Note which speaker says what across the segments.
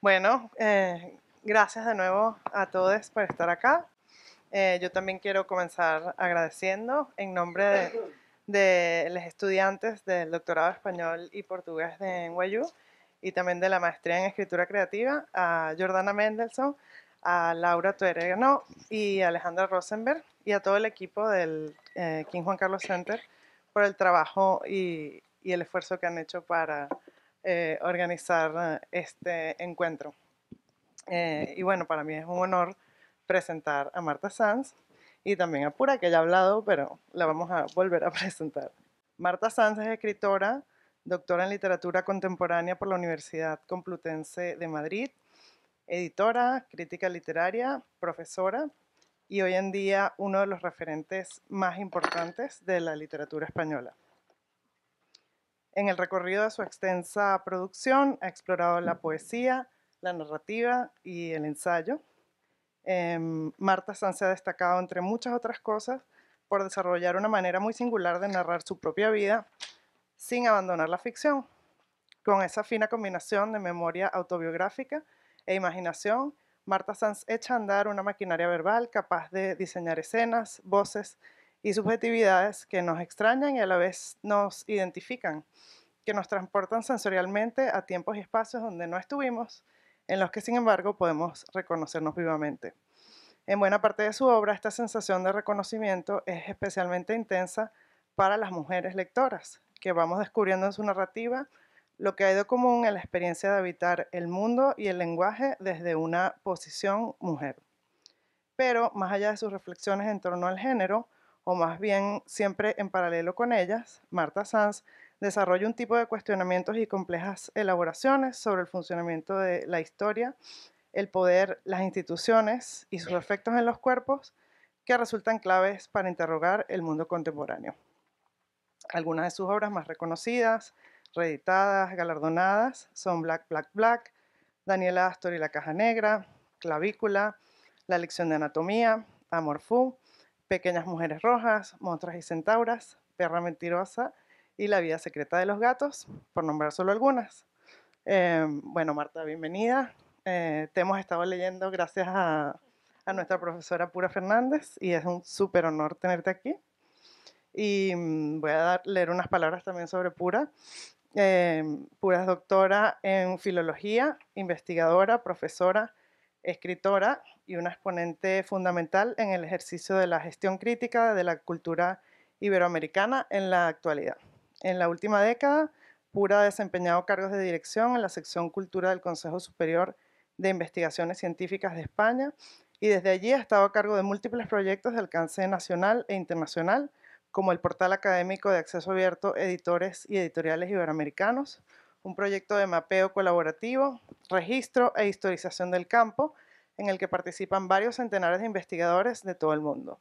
Speaker 1: Bueno, eh, gracias de nuevo a todos por estar acá. Eh, yo también quiero comenzar agradeciendo en nombre de, los estudiantes del doctorado español y portugués de NYU y también de la maestría en escritura creativa a Jordana Mendelssohn, a Laura Tuereno y Alejandra Rosenberg y a todo el equipo del eh, King Juan Carlos Center por el trabajo y el esfuerzo que han hecho para eh, organizar eh, este encuentro. Eh, y bueno, para mí es un honor presentar a Marta Sanz y también a Pura, que ya ha hablado, pero la vamos a volver a presentar. Marta Sanz es escritora, doctora en literatura contemporánea por la Universidad Complutense de Madrid, editora, crítica literaria, profesora y hoy en día uno de los referentes más importantes de la literatura española. En el recorrido de su extensa producción ha explorado la poesía, la narrativa y el ensayo. Eh, Marta San se ha destacado, entre muchas otras cosas, por desarrollar una manera muy singular de narrar su propia vida sin abandonar la ficción, con esa fina combinación de memoria autobiográfica e imaginación Marta Sanz echa a andar una maquinaria verbal capaz de diseñar escenas, voces y subjetividades que nos extrañan y a la vez nos identifican, que nos transportan sensorialmente a tiempos y espacios donde no estuvimos, en los que sin embargo podemos reconocernos vivamente. En buena parte de su obra, esta sensación de reconocimiento es especialmente intensa para las mujeres lectoras, que vamos descubriendo en su narrativa lo que ha ido común en la experiencia de habitar el mundo y el lenguaje desde una posición mujer. Pero, más allá de sus reflexiones en torno al género, o más bien siempre en paralelo con ellas, Marta Sanz desarrolla un tipo de cuestionamientos y complejas elaboraciones sobre el funcionamiento de la historia, el poder, las instituciones y sus efectos en los cuerpos que resultan claves para interrogar el mundo contemporáneo. Algunas de sus obras más reconocidas, reeditadas, galardonadas, son Black, Black, Black, Daniela Astor y la Caja Negra, Clavícula, La Lección de Anatomía, Amorfú, Pequeñas Mujeres Rojas, Monstruos y Centauras, Perra Mentirosa y La Vida Secreta de los Gatos, por nombrar solo algunas. Em, bueno, Marta, bienvenida. Eh, te hemos estado leyendo gracias a, nuestra profesora Pura Fernández y es un súper honor tenerte aquí. Y mm, voy a dar, leer unas palabras también sobre Pura. Em, Pura es doctora en filología, investigadora, profesora, escritora y una exponente fundamental en el ejercicio de la gestión crítica de la cultura iberoamericana en la actualidad. En la última década, Pura ha desempeñado cargos de dirección en la sección Cultura del Consejo Superior de Investigaciones Científicas de España y desde allí ha estado a cargo de múltiples proyectos de alcance nacional e internacional, como el portal académico de acceso abierto Editores y Editoriales Iberoamericanos, un proyecto de mapeo colaborativo, registro e historización del campo, en el que participan varios centenares de investigadores de todo el mundo.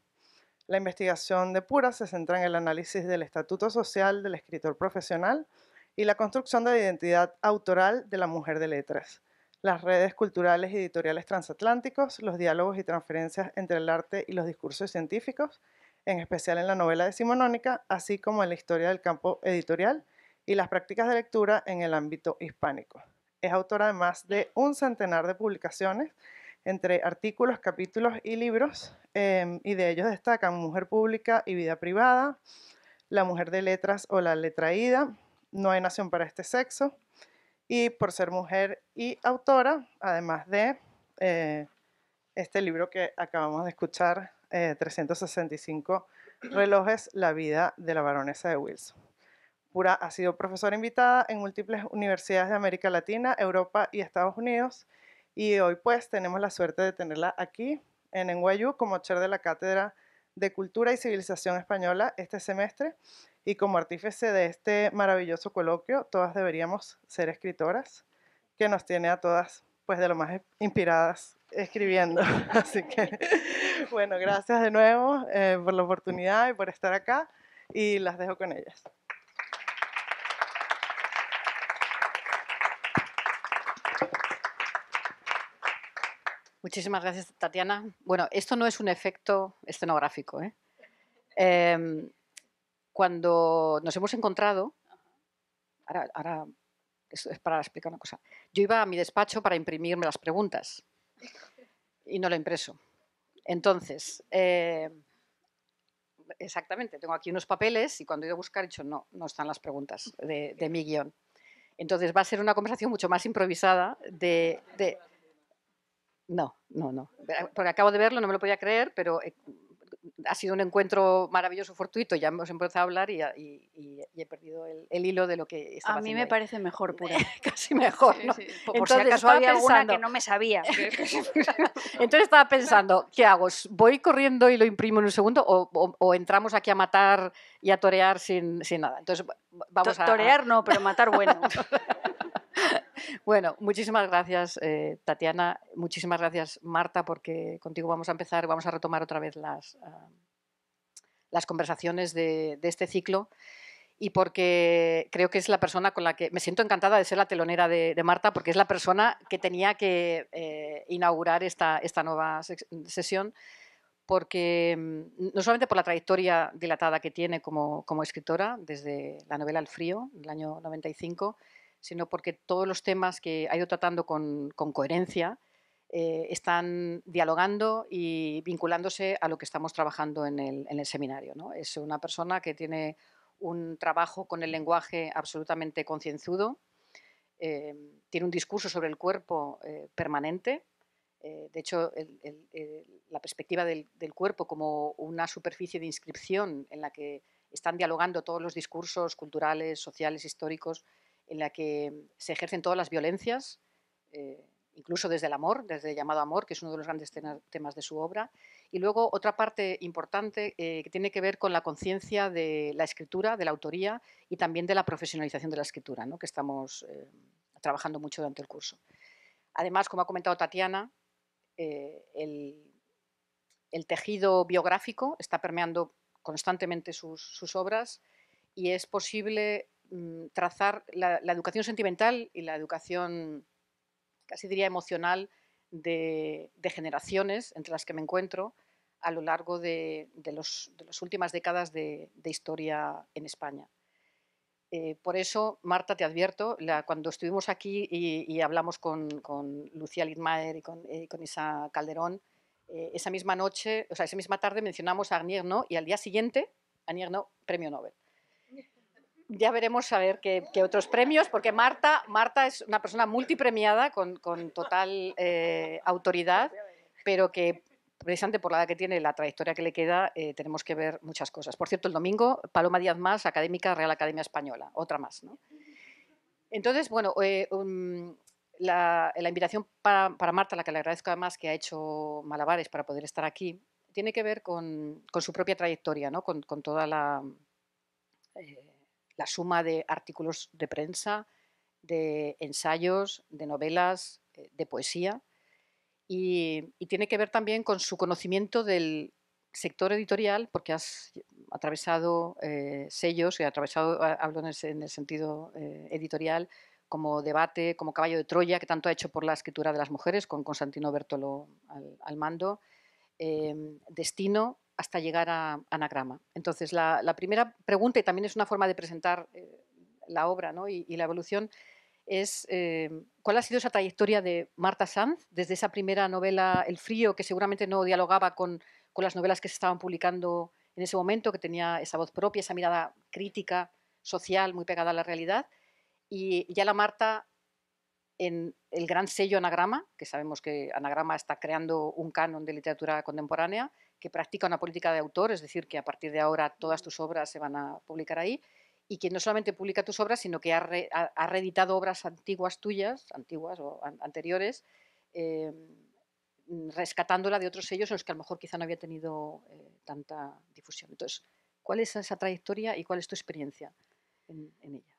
Speaker 1: La investigación de Pura se centra en el análisis del estatuto social del escritor profesional y la construcción de la identidad autoral de la mujer de letras, las redes culturales y editoriales transatlánticos, los diálogos y transferencias entre el arte y los discursos científicos, en especial en la novela decimonónica, así como en la historia del campo editorial y las prácticas de lectura en el ámbito hispánico. Es autora de más de un centenar de publicaciones entre artículos, capítulos y libros, em, y de ellos destacan Mujer Pública y Vida Privada, La Mujer de Letras o la Letraída, No hay Nación para este Sexo, y por ser mujer y autora, además de eh, este libro que acabamos de escuchar, 365 eh, relojes, la vida de la baronesa de Wilson ha sido profesora invitada en múltiples universidades de América Latina, Europa y Estados Unidos. Y hoy pues tenemos la suerte de tenerla aquí en NYU como chair de la Cátedra de Cultura y Civilización Española este semestre. Y como artífice de este maravilloso coloquio, todas deberíamos ser escritoras, que nos tiene a todas pues de lo más inspiradas escribiendo. Así que bueno, gracias de nuevo eh, por la oportunidad y por estar acá y las dejo con ellas.
Speaker 2: Muchísimas gracias, Tatiana. Bueno, esto no es un efecto escenográfico. ¿eh? Em, cuando nos hemos encontrado, ahora, esto es para explicar una cosa. Yo iba a mi despacho para imprimirme las preguntas y no lo he impreso. Entonces, em, exactamente, tengo aquí unos papeles y cuando he ido a buscar he dicho, no, no están las preguntas de, mi guión. Entonces va a ser una conversación mucho más improvisada de, no, no, no. Eh, porque acabo de verlo, no me lo podía creer, pero eh, ha sido un encuentro maravilloso, fortuito. Ya hemos empezado a hablar y, he perdido el, hilo de lo que estaba A mí me parece mejor, pura. Casi mejor, ¿no? Por, si acaso había alguna que no
Speaker 3: me sabía.
Speaker 2: Entonces estaba pensando, ¿qué hago? ¿Voy corriendo y lo imprimo en un segundo o, entramos aquí a matar y a torear sin, nada? Entonces, vamos a... Torear
Speaker 3: no, pero matar bueno
Speaker 2: bueno, muchísimas gracias, eh, Tatiana. Muchísimas gracias, Marta, porque contigo vamos a empezar, vamos a retomar otra vez las, ah, las conversaciones de, este ciclo y porque creo que es la persona con la que me siento encantada de ser la telonera de, Marta, porque es la persona que tenía que eh, inaugurar esta, nueva sesión, porque mm, no solamente por la trayectoria dilatada que tiene como, como escritora, desde la novela El Frío, del año 95, sino porque todos los temas que ha ido tratando con, coherencia eh, están dialogando y vinculándose a lo que estamos trabajando en el, seminario. Es una persona que tiene un trabajo con el lenguaje absolutamente concienzudo, eh, tiene un discurso sobre el cuerpo eh, permanente. de hecho, la perspectiva del, cuerpo como una superficie de inscripción en la que están dialogando todos los discursos culturales, sociales, históricos en la que se ejercen todas las violencias, eh, incluso desde el amor, desde el llamado amor, que es uno de los grandes temas de su obra. Y luego otra parte importante eh, que tiene que ver con la conciencia de la escritura, de la autoría y también de la profesionalización de la escritura, ¿no? que estamos eh, trabajando mucho durante el curso. Además, como ha comentado Tatiana, el, tejido biográfico está permeando constantemente sus obras y es posible Mm, trazar la, educación sentimental y la educación, casi diría, emocional de, generaciones entre las que me encuentro a lo largo de, las últimas décadas de, historia en España. Eh, por eso, Marta, te advierto, cuando estuvimos aquí y, hablamos con, Lucía Lidmaer y eh, con, Isa Calderón, eh, esa misma noche, o sea, esa misma tarde mencionamos a Agnirno y al día siguiente, Agnirno, premio Nobel ya veremos a ver qué, otros premios, porque Marta, Marta es una persona multipremiada con, total eh, autoridad, pero que precisamente por la edad que tiene, la trayectoria que le queda, eh, tenemos que ver muchas cosas. Por cierto, el domingo, Paloma Díaz Más, académica Real Academia Española, otra más. Entonces, bueno, eh, um, la, invitación para, Marta, la que le agradezco además que ha hecho malabares para poder estar aquí, tiene que ver con, su propia trayectoria, ¿no? con, toda la la suma de artículos de prensa, de ensayos, de novelas, eh, de poesía, y, tiene que ver también con su conocimiento del sector editorial, porque has atravesado eh, sellos, y ha atravesado, hablo en el, sentido eh, editorial, como debate, como caballo de Troya, que tanto ha hecho por la escritura de las mujeres, con Constantino Bertolo al, mando, em, Destino, hasta llegar a anagrama. Entonces, la, primera pregunta, y también es una forma de presentar eh, la obra y, la evolución, es eh, cuál ha sido esa trayectoria de Marta Sanz desde esa primera novela, El frío, que seguramente no dialogaba con las novelas que se estaban publicando en ese momento, que tenía esa voz propia, esa mirada crítica, social, muy pegada a la realidad, y ya la Marta en el gran sello Anagrama, que sabemos que Anagrama está creando un canon de literatura contemporánea, que practica una política de autor, es decir, que a partir de ahora todas tus obras se van a publicar ahí, y que no solamente publica tus obras, sino que ha, reeditado obras antiguas tuyas, antiguas o anteriores, eh, mm, rescatándola de otros sellos en los que a lo mejor quizá no había tenido eh,
Speaker 3: tanta difusión. Entonces, ¿cuál es esa trayectoria y cuál es tu experiencia
Speaker 2: en ella?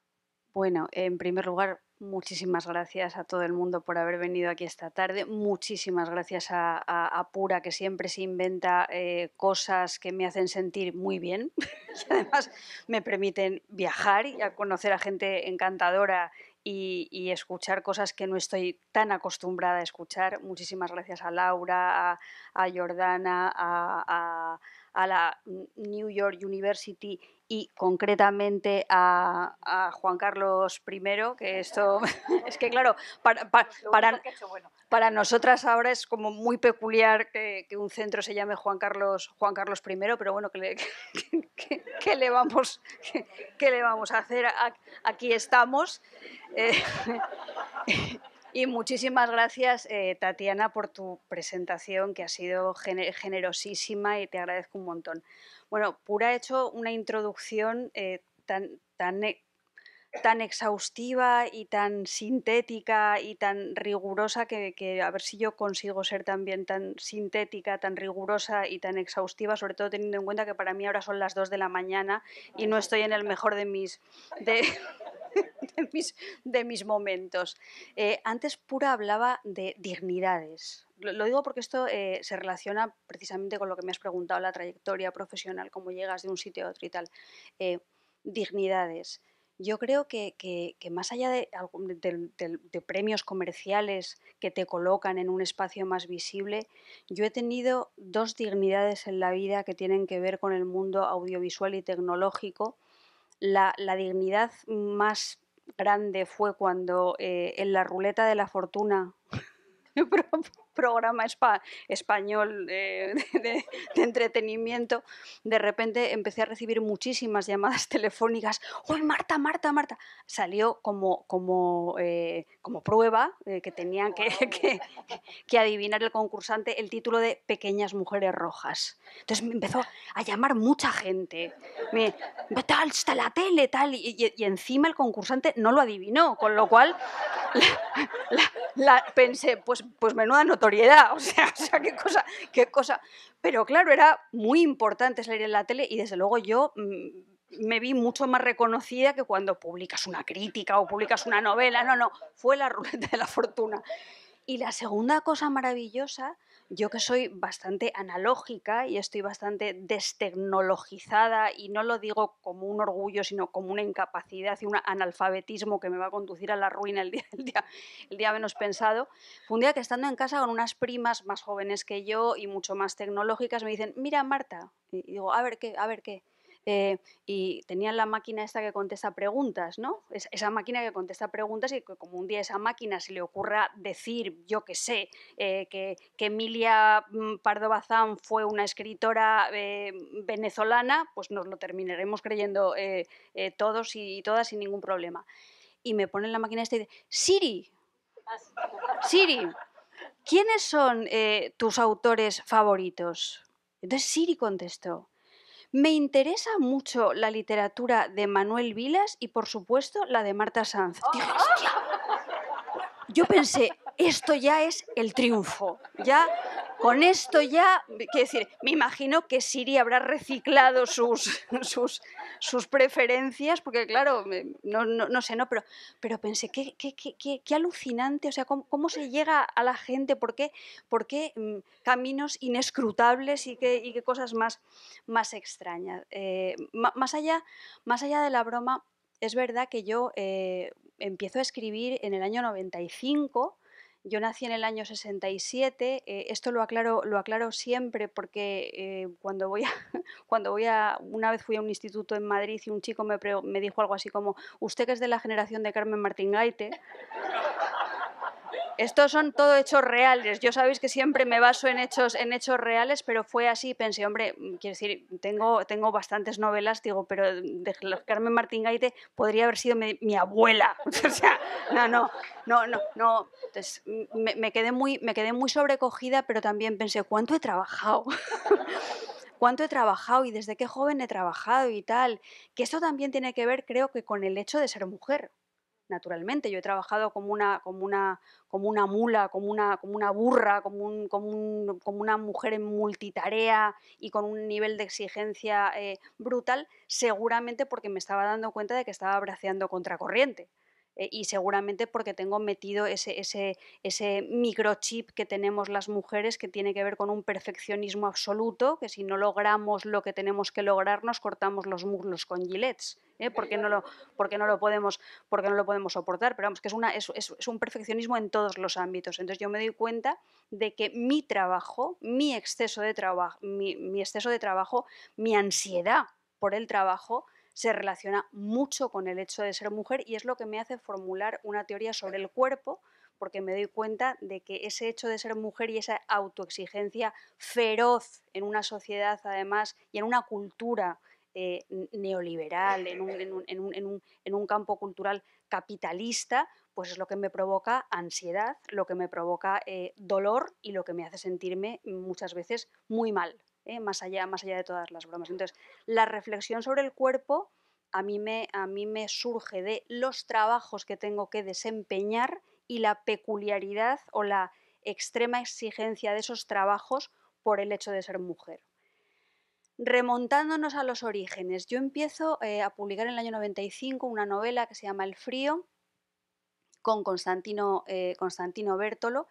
Speaker 3: Bueno, en primer lugar, muchísimas gracias a todo el mundo por haber venido aquí esta tarde. Muchísimas gracias a, Pura, que siempre se inventa eh, cosas que me hacen sentir muy bien y además me permiten viajar y a conocer a gente encantadora y, escuchar cosas que no estoy tan acostumbrada a escuchar. Muchísimas gracias a Laura, a Jordana, a a la New York University y concretamente a, Juan Carlos I, que esto es que claro, para, pues para, para, nosotras ahora es como muy peculiar que, un centro se llame Juan Carlos, Juan Carlos I, pero bueno, ¿qué le, que, le, vamos, que, le vamos a hacer? Aquí estamos. Eh, Y muchísimas gracias, eh, Tatiana, por tu presentación, que ha sido generosísima y te agradezco un montón. Bueno, Pura ha hecho una introducción eh, tan, tan, eh, tan exhaustiva y tan sintética y tan rigurosa que, a ver si yo consigo ser también tan sintética, tan rigurosa y tan exhaustiva, sobre todo teniendo en cuenta que para mí ahora son las 2 de la mañana y no estoy en el mejor de mis... De, mis, momentos. Eh, antes Pura hablaba de dignidades, lo digo porque esto eh, se relaciona precisamente con lo que me has preguntado, la trayectoria profesional, cómo llegas de un sitio a otro y tal. Eh, dignidades yo creo que, más allá de, premios comerciales que te colocan en un espacio más visible, yo he tenido dos dignidades en la vida que tienen que ver con el mundo audiovisual y tecnológico. La, dignidad más grande fue cuando eh, en la ruleta de la fortuna programa español eh, de, entretenimiento, de repente empecé a recibir muchísimas llamadas telefónicas. ¡Uy, Marta, Marta, Marta! Salió como, como, eh, como prueba eh, que tenían que, que, adivinar el concursante el título de Pequeñas Mujeres Rojas. Entonces me empezó a llamar mucha gente. Me, tal, está la tele, tal. Y, encima el concursante no lo adivinó, con lo cual pensé, pues pues menuda notoriedad, o sea, qué cosa, qué cosa. Pero claro, era muy importante salir en la tele y desde luego yo mm, me vi mucho más reconocida que cuando publicas una crítica o publicas una novela, no, no, fue la ruleta de la fortuna. Y la segunda cosa maravillosa yo que soy bastante analógica y estoy bastante destecnologizada y no lo digo como un orgullo, sino como una incapacidad y un analfabetismo que me va a conducir a la ruina el día, el menos pensado, un día que estando en casa con unas primas más jóvenes que yo y mucho más tecnológicas me dicen, mira Marta, y digo, a ver qué, a ver qué. Eh, y tenían la máquina esta que contesta preguntas, ¿no? esa máquina que contesta preguntas y que como un día esa máquina se le ocurra decir, yo eh, que sé, que, Emilia mm, Pardo Bazán fue una escritora eh, venezolana, pues nos lo terminaremos creyendo todos y, todas sin ningún problema. Y me ponen la máquina esta y dice, Siri, Siri, ¿quiénes son tus autores favoritos? Entonces Siri contestó, me interesa mucho la literatura de Manuel Vilas y, por supuesto, la de Marta Sanz. yo pensé, esto ya es el triunfo. Ya con esto ya, quiero decir, me imagino que Siri habrá reciclado sus, sus, preferencias, porque claro, no, sé, no, pero, pero pensé, qué, qué, alucinante, o sea, cómo, se llega a la gente, por qué, por qué mm, caminos inescrutables y qué, cosas más, más extrañas. Eh, más, allá, más allá de la broma, es verdad que yo eh, empiezo a escribir en el año 95 yo nací en el año 67, eh, esto lo aclaro, lo siempre porque eh, cuando, voy a, cuando voy a, una vez fui a un instituto en Madrid y un chico me, me dijo algo así como, usted que es de la generación de Carmen Martín Gaite. Estos son todo hechos reales. Yo sabéis que siempre me baso en hechos, en hechos reales, pero fue así. Pensé, hombre, quiero decir, tengo, tengo bastantes novelas, digo, pero de Carmen Martín Gaite podría haber sido mi, abuela. o sea, no, no, no, no, me, quedé muy, me quedé muy sobrecogida, pero también pensé, ¿cuánto he trabajado? cuánto he trabajado y desde qué joven he trabajado y tal. Que esto también tiene que ver, creo que, con el hecho de ser mujer naturalmente. Yo he trabajado como una, como una, como una mula, como una, como una burra, como, como, como una mujer en multitarea y con un nivel de exigencia eh, brutal, seguramente porque me estaba dando cuenta de que estaba braceando contracorriente. Eh, y seguramente porque tengo metido ese, microchip que tenemos las mujeres que tiene que ver con un perfeccionismo absoluto, que si no logramos lo que tenemos que lograr nos cortamos los muslos con gilets. ¿eh? porque no lo no lo podemos porque no lo podemos soportar pero vamos que es un perfeccionismo en todos los ámbitos entonces yo me doy cuenta de que mi trabajo mi exceso de trabajo mi, mi exceso de trabajo mi ansiedad por el trabajo se relaciona mucho con el hecho de ser mujer y es lo que me hace formular una teoría sobre el cuerpo, porque me doy cuenta de que ese hecho de ser mujer y esa autoexigencia feroz en una sociedad además y en una cultura neoliberal, en un, campo cultural capitalista, pues es lo que me provoca ansiedad, lo que me provoca eh, dolor y lo que me hace sentirme mm, muchas veces muy mal. ¿eh? más, allá, más allá de todas las bromas. Entonces, la reflexión sobre el cuerpo a mí, me, a mí me surge de los trabajos que tengo que desempeñar y la peculiaridad o la extrema exigencia de esos trabajos por el hecho de ser mujer. Remontándonos a los orígenes, yo empiezo eh, a publicar en el año 95 una novela que se llama El frío con Constantino, eh, Constantino Bertolo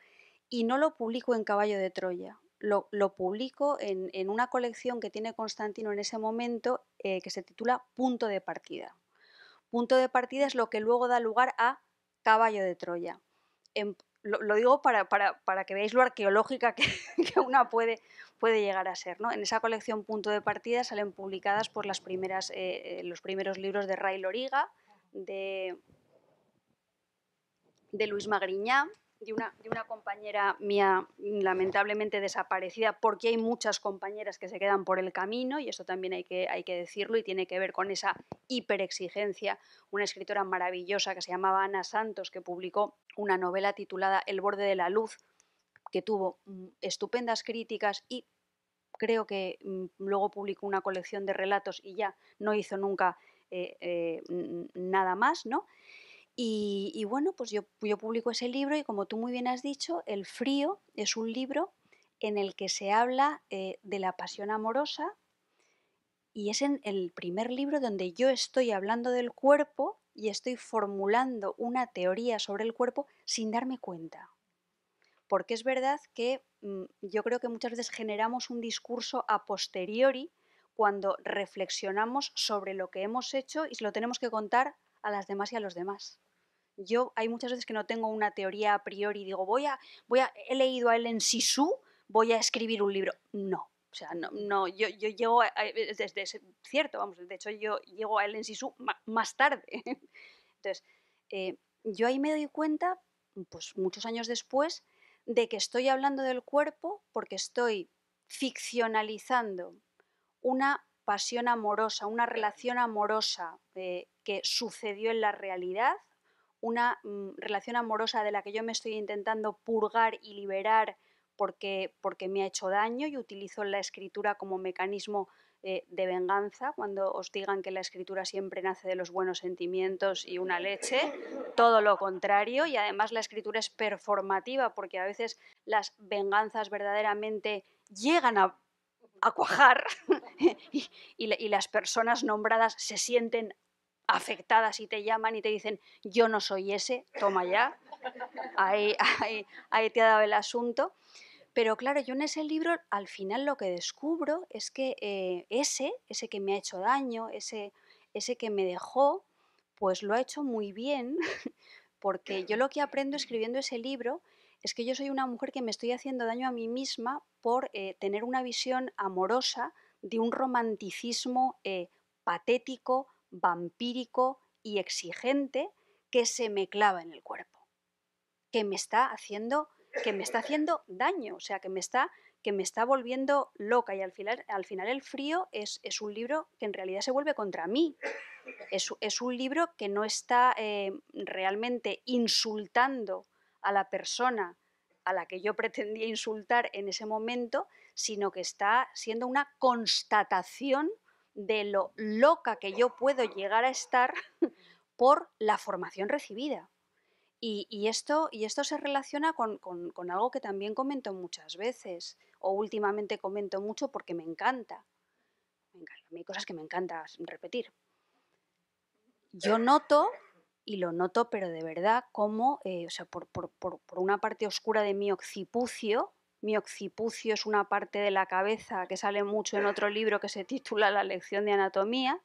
Speaker 3: y no lo publico en Caballo de Troya lo, publico en, una colección que tiene Constantino en ese momento eh, que se titula Punto de partida. Punto de partida es lo que luego da lugar a Caballo de Troya. Em, lo, digo para, que veáis lo arqueológica que, una puede, puede, llegar a ser. ¿no? En esa colección Punto de Partida salen publicadas por las primeras, eh, eh, los primeros libros de Ray Loriga, de, de Luis Magriñá, de una, compañera mía lamentablemente desaparecida, porque hay muchas compañeras que se quedan por el camino, y eso también hay que, hay que decirlo, y tiene que ver con esa hiperexigencia. Una escritora maravillosa que se llamaba Ana Santos, que publicó una novela titulada El borde de la luz, que tuvo mm, estupendas críticas y creo que mm, luego publicó una colección de relatos y ya no hizo nunca eh, eh, nada más, ¿no? Y, bueno, pues yo, publico ese libro y como tú muy bien has dicho, El frío es un libro en el que se habla eh, de la pasión amorosa y es en el primer libro donde yo estoy hablando del cuerpo y estoy formulando una teoría sobre el cuerpo sin darme cuenta. Porque es verdad que mm, yo creo que muchas veces generamos un discurso a posteriori cuando reflexionamos sobre lo que hemos hecho y lo tenemos que contar a las demás y a los demás. Yo hay muchas veces que no tengo una teoría a priori, y digo, voy a, voy a, he leído a Ellen Sisu, voy a escribir un libro. No, o sea, no, no yo, yo llego, e, desde, cierto, vamos, de hecho yo llego a Ellen Sisu más tarde. Entonces, eh, yo ahí me doy cuenta, pues muchos años después, de que estoy hablando del cuerpo porque estoy ficcionalizando una pasión amorosa, una relación amorosa eh, que sucedió en la realidad una mm, relación amorosa de la que yo me estoy intentando purgar y liberar porque, porque me ha hecho daño y utilizo la escritura como mecanismo eh, de venganza, cuando os digan que la escritura siempre nace de los buenos sentimientos y una leche, todo lo contrario, y además la escritura es performativa, porque a veces las venganzas verdaderamente llegan a, cuajar y, las personas nombradas se sienten afectadas y te llaman y te dicen, yo no soy ese, toma ya,
Speaker 4: ahí,
Speaker 3: te ha dado el asunto. Pero claro, yo en ese libro al final lo que descubro es que eh, ese, ese que me ha hecho daño, ese, ese que me dejó, pues lo ha hecho muy bien, porque yo lo que aprendo escribiendo ese libro es que yo soy una mujer que me estoy haciendo daño a mí misma por eh, tener una visión amorosa de un romanticismo eh, patético, vampírico y exigente que se me clava en el cuerpo, que me está haciendo, que me está haciendo daño, o sea, que me está, que me está volviendo loca. Y al final, al final El frío es, es un libro que en realidad se vuelve contra mí. Es, es un libro que no está eh, realmente insultando a la persona a la que yo pretendía insultar en ese momento, sino que está siendo una constatación de lo loca que yo puedo llegar a estar por la formación recibida. Y, esto, y esto, se relaciona con, algo que también comento muchas veces, o últimamente comento mucho porque me encanta. Me Hay cosas que me encanta repetir. Yo noto, y lo noto, pero de verdad, como, eh, o sea, por, por, una parte oscura de mi occipucio, mi occipucio es una parte de la cabeza que sale mucho en otro libro que se titula La lección de anatomía,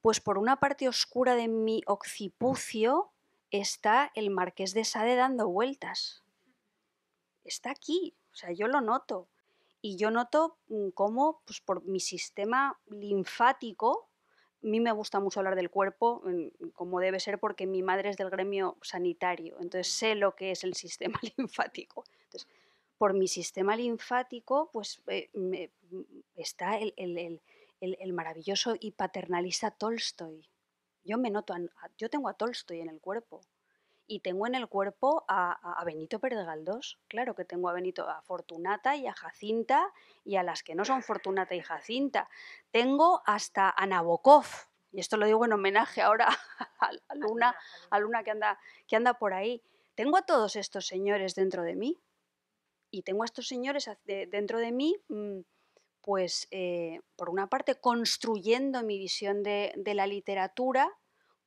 Speaker 3: pues por una parte oscura de mi occipucio está el marqués de Sade dando vueltas. Está aquí, o sea, yo lo noto. Y yo noto mm, cómo, pues por mi sistema linfático, a mí me gusta mucho hablar del cuerpo, como debe ser, porque mi madre es del gremio sanitario, entonces sé lo que es el sistema linfático. Entonces, por mi sistema linfático, pues eh, me, mm, está el, maravilloso y paternalista Tolstoy. Yo me noto, yo tengo a Tolstoy en el cuerpo y tengo en el cuerpo a, Benito Benito Perdegaldos, Claro que tengo a Benito, a Fortunata y a Jacinta y a las que no son Fortunata y Jacinta. Tengo hasta a Nabokov. Y esto lo digo en homenaje ahora a, Luna, que anda, que anda por ahí. Tengo a todos estos señores dentro de mí y tengo a estos señores dentro de mí, mm, pues eh, por una parte construyendo mi visión de, la literatura,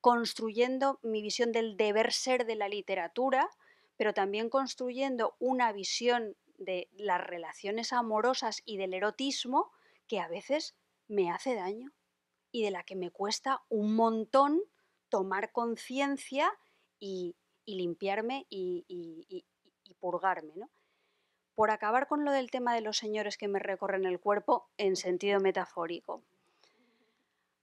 Speaker 3: construyendo mi visión del deber ser de la literatura, pero también construyendo una visión de las relaciones amorosas y del erotismo que a veces me hace daño y de la que me cuesta un montón tomar conciencia y, limpiarme y, y purgarme. ¿no? por acabar con lo del tema de los señores que me recorren el cuerpo en sentido metafórico.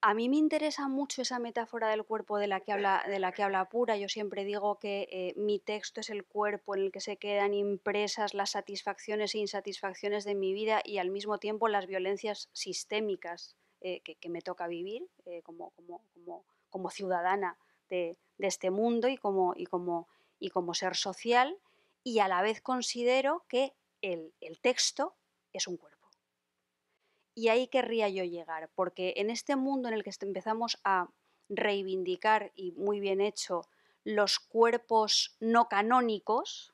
Speaker 3: A mí me interesa mucho esa metáfora del cuerpo de la que habla, de la que habla Pura. Yo siempre digo que eh, mi texto es el cuerpo en el que se quedan impresas las satisfacciones e insatisfacciones de mi vida y al mismo tiempo las violencias sistémicas eh, que, me toca vivir eh, como, como, ciudadana de, de, este mundo y como, y, como, y como ser social. Y a la vez considero que el, texto es un cuerpo. Y ahí querría yo llegar, porque en este mundo en el que empezamos a reivindicar, y muy bien hecho, los cuerpos no canónicos,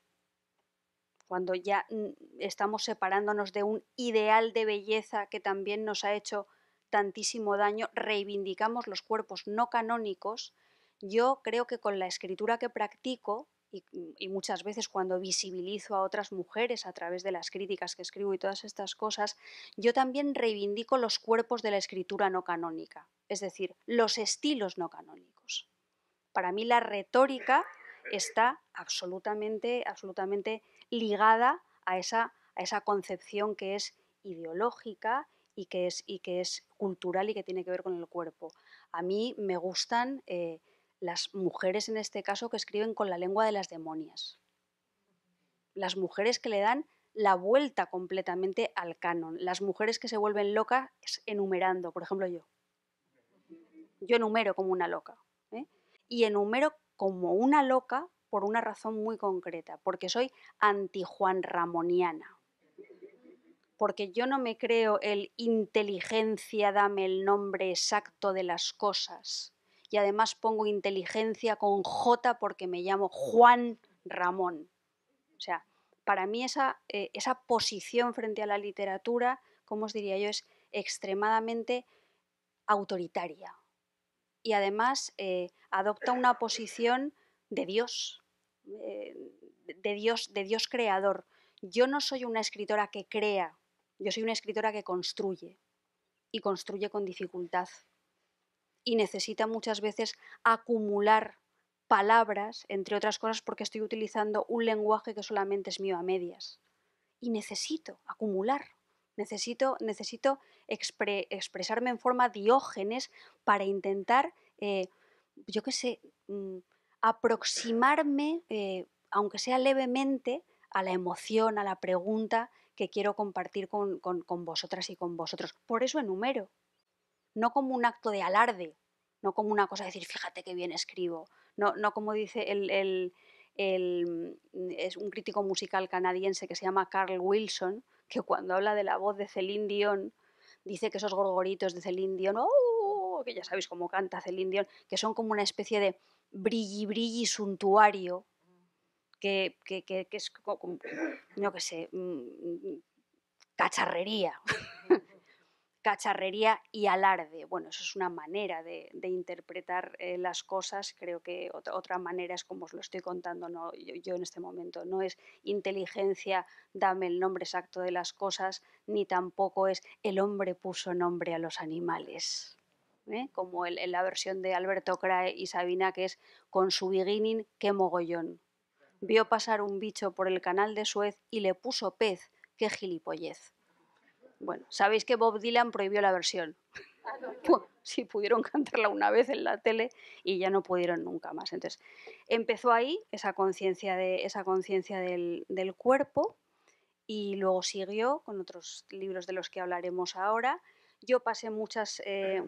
Speaker 3: cuando ya mm, estamos separándonos de un ideal de belleza que también nos ha hecho tantísimo daño, reivindicamos los cuerpos no canónicos, yo creo que con la escritura que practico Mm, y, muchas veces cuando visibilizo a otras mujeres a través de las críticas que escribo y todas estas cosas, yo también reivindico los cuerpos de la escritura no canónica, es decir, los estilos no canónicos. Para mí la retórica está absolutamente, absolutamente ligada a esa, a esa concepción que es ideológica y que es, y que es cultural y que tiene que ver con el cuerpo. A mí me gustan... Eh, las mujeres en este caso que escriben con la lengua de las demonias. Las mujeres que le dan la vuelta completamente al canon. Las mujeres que se vuelven locas enumerando, por ejemplo yo. Yo enumero como una loca. ¿eh? Y enumero como una loca por una razón muy concreta, porque soy anti-Juan Ramoniana. Porque yo no me creo el inteligencia, dame el nombre exacto de las cosas y además pongo inteligencia con J porque me llamo Juan Ramón. O sea, para mí esa, eh, posición frente a la literatura, como os diría yo, es extremadamente autoritaria. Y además eh, adopta una posición de Dios, eh, de Dios, de Dios creador. Yo no soy una escritora que crea, yo soy una escritora que construye y construye con dificultad y necesita muchas veces acumular palabras, entre otras cosas porque estoy utilizando un lenguaje que solamente es mío a medias. Y necesito acumular, necesito, necesito expresarme en forma diógenes para intentar, eh, yo qué sé, mm, aproximarme, eh, aunque sea levemente, a la emoción, a la pregunta que quiero compartir con, con vosotras y con vosotros. Por eso enumero, no como un acto de alarde, no como una cosa de decir, fíjate qué bien escribo, no, no como dice el, mm, es un crítico musical canadiense que se llama Carl Wilson, que cuando habla de la voz de Celine Dion, dice que esos gorgoritos de Celine Dion, oh, que ya sabéis cómo canta Celine Dion, que son como una especie de brilli brilli suntuario, que, es no que sé, mm, mm, cacharrería cacharrería y alarde. Bueno, eso es una manera de, interpretar eh, las cosas, creo que otra, manera es como os lo estoy contando no, yo, en este momento, no es inteligencia, dame el nombre exacto de las cosas, ni tampoco es el hombre puso nombre a los animales. ¿eh? Como en la versión de Alberto Crae y Sabina, que es con su beginning, qué mogollón. Vio pasar un bicho por el canal de Suez y le puso pez, qué gilipollez. Bueno, sabéis que Bob Dylan prohibió la versión. si pudieron cantarla una vez en la tele y ya no pudieron nunca más. Entonces, empezó ahí esa conciencia de, esa conciencia del, cuerpo y luego siguió con otros libros de los que hablaremos ahora. Yo pasé muchas, eh,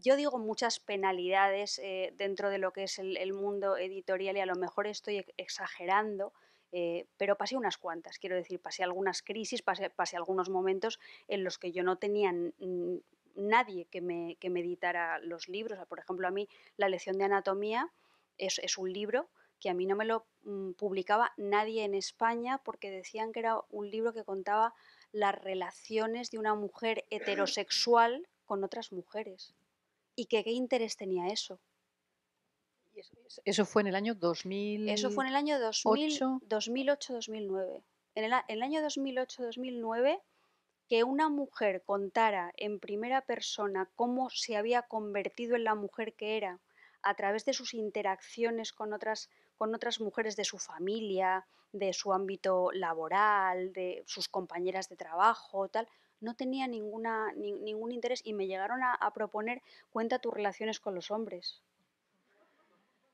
Speaker 3: yo digo muchas penalidades eh, dentro de lo que es el, mundo editorial y a lo mejor estoy exagerando, eh, pero pasé unas cuantas, quiero decir, pasé algunas crisis, pasé, algunos momentos en los que yo no tenía nadie que me, que editara los libros. por ejemplo, a mí la lección de anatomía es, un libro que a mí no me lo mm, publicaba nadie en España porque decían que era un libro que contaba las relaciones de una mujer heterosexual con otras mujeres. ¿Y que, qué interés tenía eso? Eso
Speaker 2: fue en el año 2000. Eso fue en el año
Speaker 3: 2008-2009. En el, año 2008-2009, que una mujer contara en primera persona cómo se había convertido en la mujer que era a través de sus interacciones con otras, con otras mujeres de su familia, de su ámbito laboral, de sus compañeras de trabajo, tal, no tenía ninguna, ningún interés y me llegaron a proponer cuenta tus relaciones con los hombres.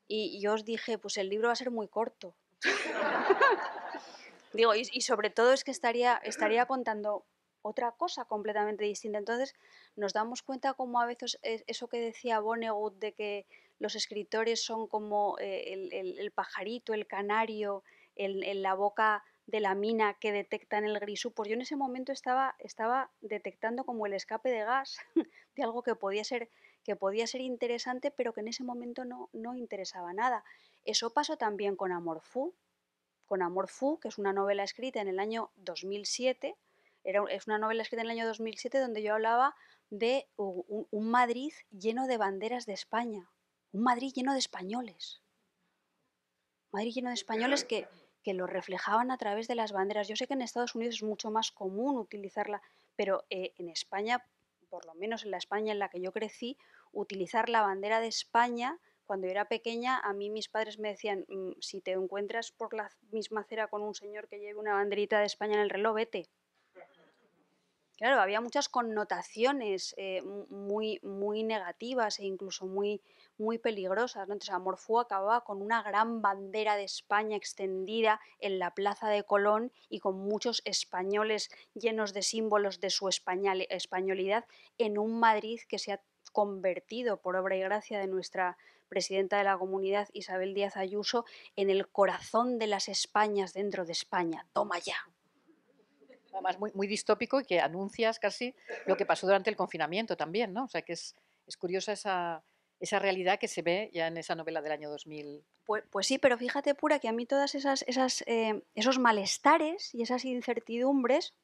Speaker 3: Y yo os dije, pues el libro va a ser muy corto. Digo, y, sobre todo es que estaría, estaría contando otra cosa completamente distinta. Entonces nos damos cuenta como a veces eso que decía Vonnegut de que los escritores son como eh, el, pajarito, el canario, el, la boca de la mina que detectan el grisú, pues yo en ese momento estaba, estaba detectando como el escape de gas de algo que podía ser que podía ser interesante, pero que en ese momento no, no interesaba nada. Eso pasó también con Amor Fu, con Amor Fu, que es una novela escrita en el año 2007, es una novela escrita en el año 2007 donde yo hablaba de un, Madrid lleno de banderas de España, un Madrid lleno de españoles, Madrid lleno de españoles que, lo reflejaban a través de las banderas. Yo sé que en Estados Unidos es mucho más común utilizarla, pero eh, en España por lo menos en la España en la que yo crecí, utilizar la bandera de España cuando yo era pequeña, a mí mis padres me decían, mm, si te encuentras por la misma acera con un señor que lleve una banderita de España en el reloj, vete, claro, había muchas connotaciones eh, muy, muy negativas e incluso muy, muy peligrosas. Entonces, Amorfú acababa con una gran bandera de España extendida en la plaza de Colón y con muchos españoles llenos de símbolos de su españolidad en un Madrid que se ha convertido, por obra y gracia de nuestra presidenta de la comunidad, Isabel Díaz Ayuso, en el corazón de las Españas dentro de España. Toma ya además muy, muy distópico y que anuncias casi lo que pasó durante el confinamiento
Speaker 2: también, ¿no? O sea, que es, es curiosa esa, esa realidad que se ve ya en esa novela del año 2000.
Speaker 3: Pues, pues sí, pero fíjate, Pura, que a mí todas esas, esas eh, esos malestares y esas incertidumbres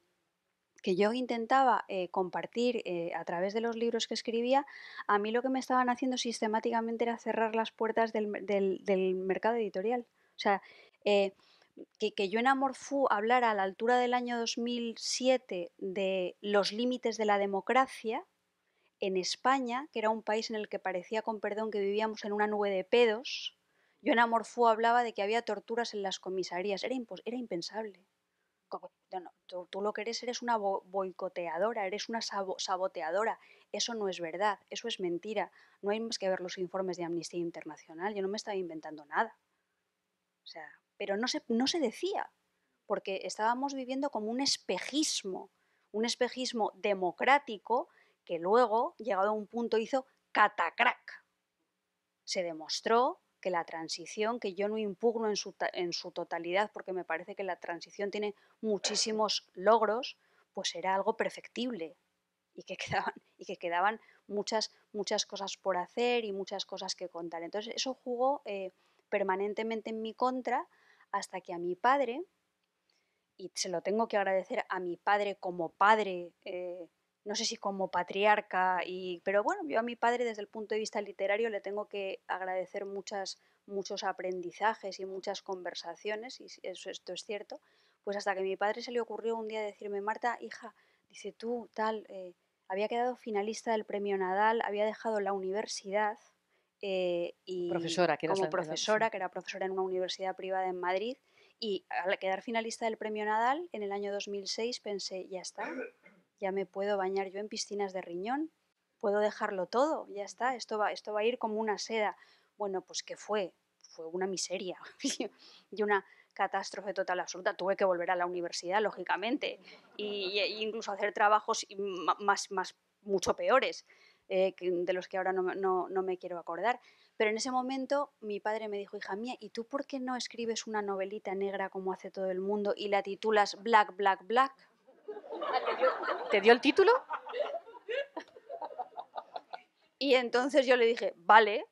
Speaker 3: que yo intentaba eh, compartir eh, a través de los libros que escribía, a mí lo que me estaban haciendo sistemáticamente era cerrar las puertas del, del, del mercado editorial. O sea, que, que, yo hablara a la altura del año 2007 de los límites de la democracia en España, que era un país en el que parecía, con perdón, que vivíamos en una nube de pedos, yo en hablaba de que había torturas en las comisarías. Era, era impensable. tú, lo que eres eres una boicoteadora, eres una saboteadora. Eso no es verdad, eso es mentira. No hay más que ver los informes de Amnistía Internacional. Yo no me estaba inventando nada. O sea, pero no se, decía, porque estábamos viviendo como un espejismo, un espejismo democrático que luego, llegado a un punto, hizo catacrac. Se demostró que la transición, que yo no impugno en su, totalidad, porque me parece que la transición tiene muchísimos logros, pues era algo perfectible y que quedaban, y que quedaban muchas, muchas cosas por hacer y muchas cosas que contar. Entonces eso jugó eh, permanentemente en mi contra hasta que a mi padre, y se lo tengo que agradecer a mi padre como padre, eh, no sé si como patriarca, y, pero bueno, yo a mi padre desde el punto de vista literario le tengo que agradecer muchas, muchos aprendizajes y muchas conversaciones, y eso, esto es cierto, pues hasta que a mi padre se le ocurrió un día decirme, Marta, hija, dice tú, tal, eh, había quedado finalista del premio Nadal, había dejado la universidad eh, y profesora, como profesora, que era profesora en una universidad privada en Madrid. Y al quedar finalista del premio Nadal en el año 2006 pensé, ya está, ya me puedo bañar yo en piscinas de riñón, puedo dejarlo todo, ya está, esto va, esto va a ir como una seda. Bueno, pues que fue, fue una miseria y una catástrofe total absoluta. Tuve que volver a la universidad, lógicamente, e incluso hacer trabajos más, mucho peores. Eh, de los que ahora no, me quiero acordar. Pero en ese momento mi padre me dijo, hija mía, ¿y tú por qué no escribes una novelita negra como hace todo el mundo y la titulas Black, Black, Black?
Speaker 2: ¿Te dio el título?
Speaker 3: Y entonces yo le dije, vale.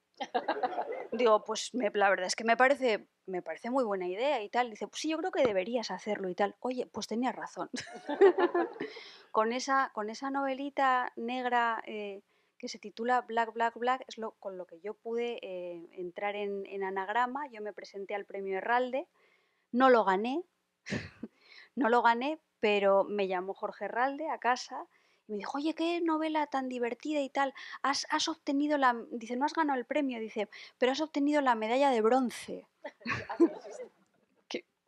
Speaker 3: Digo, pues la verdad es que me parece, me parece muy buena idea y tal. Dice, pues sí, yo creo que deberías hacerlo y tal. Oye, pues tenía razón. con, esa, con esa novelita negra eh, que se titula Black, Black, Black, es lo, con lo que yo pude eh, entrar en, anagrama. Yo me presenté al premio Herralde, no lo gané, no lo gané, pero me llamó Jorge Herralde a casa y me dijo, oye, qué novela tan divertida y tal, has, has obtenido la, dice, no has ganado el premio, dice, pero has obtenido la medalla de bronce. Ah, pues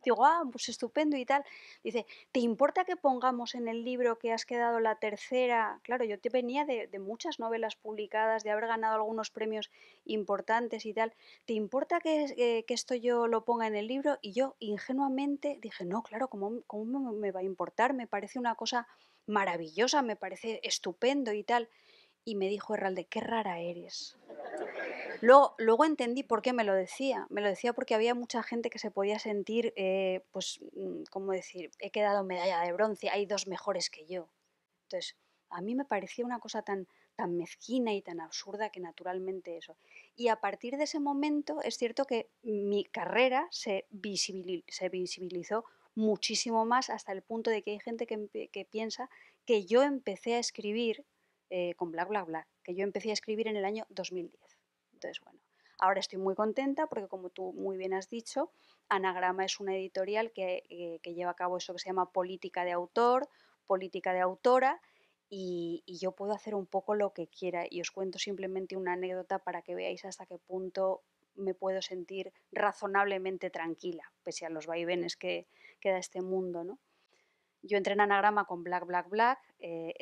Speaker 3: Digo, ah, pues estupendo y tal. Dice, ¿te importa que pongamos en el libro que has quedado la tercera? Claro, yo te venía de, muchas novelas publicadas, de haber ganado algunos premios importantes y tal. ¿Te importa que, esto yo lo ponga en el libro? Y yo ingenuamente dije, no, claro, ¿cómo, ¿cómo me va a importar? Me parece una cosa maravillosa, me parece estupendo y tal. Y me dijo Herralde, qué rara eres. Luego, luego, entendí por qué me lo decía. Me lo decía porque había mucha gente que se podía sentir, eh, pues, mm, ¿cómo decir? He quedado medalla de bronce, hay dos mejores que yo. Entonces, a mí me parecía una cosa tan, tan mezquina y tan absurda que naturalmente eso. Y a partir de ese momento es cierto que mi carrera se, visibilizó muchísimo más hasta el punto de que hay gente que piensa que yo empecé a escribir eh, con bla bla bla, que yo empecé a escribir en el año 2010. Entonces, bueno, ahora estoy muy contenta porque como tú muy bien has dicho, Anagrama es una editorial que, eh, lleva a cabo eso que se llama política de autor, política de autora, y, yo puedo hacer un poco lo que quiera. Y os cuento simplemente una anécdota para que veáis hasta qué punto me puedo sentir razonablemente tranquila, pese a los vaivenes que, que da este mundo, ¿no? Yo entré en anagrama con Black, Black, Black. Eh,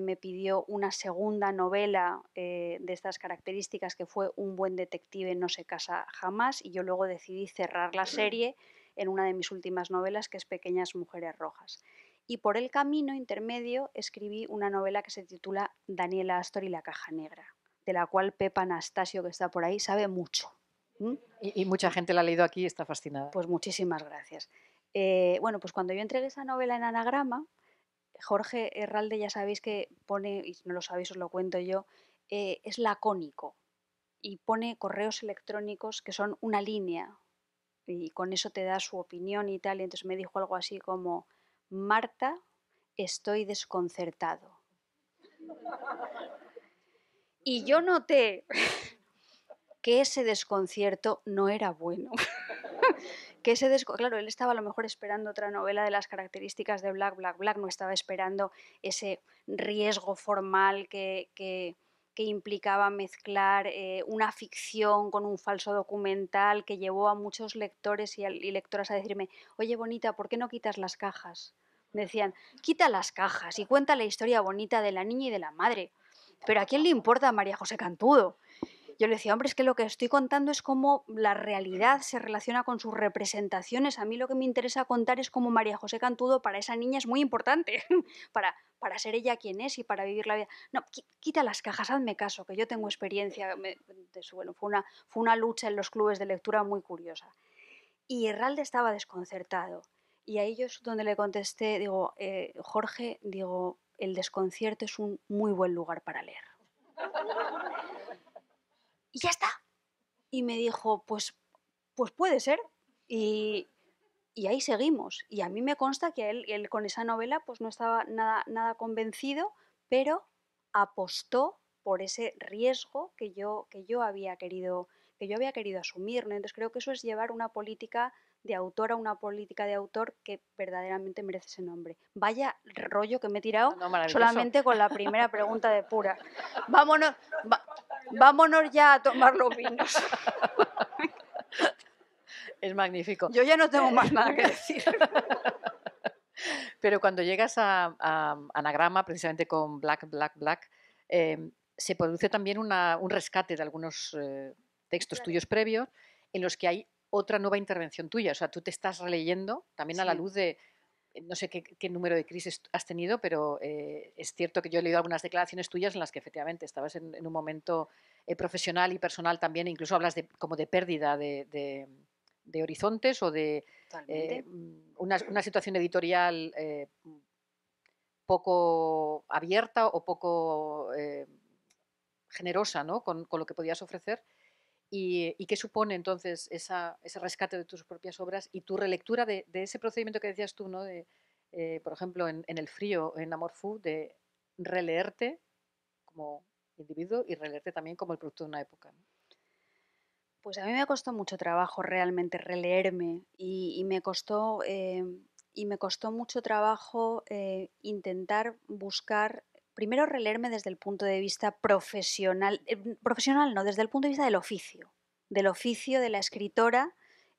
Speaker 3: me pidió una segunda novela eh, de estas características que fue Un buen detective no se casa jamás y yo luego decidí cerrar la serie en una de mis últimas novelas que es Pequeñas Mujeres Rojas. Y por el camino intermedio escribí una novela que se titula Daniela Astor y la caja negra, de la cual Pepa Anastasio, que está por ahí, sabe mucho. Y, y mucha gente la ha leído aquí y está fascinada. Pues muchísimas gracias. Eh, bueno, pues cuando yo entregué esa novela en anagrama, Jorge Herralde ya sabéis que pone, y no lo sabéis, os lo cuento yo, eh, es lacónico y pone correos electrónicos que son una línea y con eso te da su opinión y tal. Y entonces me dijo algo así como, Marta, estoy desconcertado. Y yo noté que ese desconcierto no era bueno. claro, él estaba a lo mejor esperando otra novela de las características de Black, Black, Black, no estaba esperando ese riesgo formal que, implicaba mezclar eh, una ficción con un falso documental que llevó a muchos lectores y, lectoras a decirme, oye Bonita, ¿por qué no quitas las cajas? Me decían, quita las cajas y cuenta la historia bonita de la niña y de la madre. Pero ¿a quién le importa María José Cantudo? yo le decía, hombre, es que lo que estoy contando es cómo la realidad se relaciona con sus representaciones. A mí lo que me interesa contar es cómo María José Cantudo para esa niña es muy importante, para, para ser ella quien es y para vivir la vida. No, quita las cajas, hazme caso, que yo tengo experiencia. bueno, fue, una, fue una lucha en los clubes de lectura muy curiosa. Y Herralde estaba desconcertado. Y a ellos donde le contesté, digo, eh, Jorge, digo, el desconcierto es un muy buen lugar para leer y ya está. Y me dijo, pues, pues puede ser. Y, ahí seguimos. Y a mí me consta que él, con esa novela pues no estaba nada, nada convencido, pero apostó por ese riesgo que yo, que yo había querido que yo había querido asumir. Entonces creo que eso es llevar una política de autor a una política de autor que verdaderamente merece ese nombre. Vaya rollo que me he tirado solamente con la primera pregunta de pura. Vámonos, vámonos ya a tomar los vinos. Es
Speaker 2: magnífico. Yo ya no tengo más nada que decir. Pero cuando llegas a, Anagrama, precisamente con Black, Black, Black, em, se produce también un rescate de algunos eh, textos tuyos previos en los que hay otra nueva intervención tuya. O sea, tú te estás releyendo también a la luz de, eh, no sé qué, número de crisis has tenido, pero eh, es cierto que yo he leído algunas declaraciones tuyas en las que efectivamente estabas en, un momento eh, profesional y personal también, e incluso hablas de, como de pérdida de, horizontes o de mm, una, situación editorial poco abierta o poco generosa con, lo que podías ofrecer y, qué supone entonces ese rescate de tus propias obras y tu relectura de, ese procedimiento que decías tú, ¿no? De, eh, por ejemplo, en, El frío, en Amor de releerte como individuo y releerte también como el producto de una época.
Speaker 3: Pues a mí me costó mucho trabajo realmente releerme y, me costó... Eh, y me costó mucho trabajo eh, intentar buscar primero releerme desde el punto de vista profesional, eh, profesional no, desde el punto de vista del oficio, del oficio de la escritora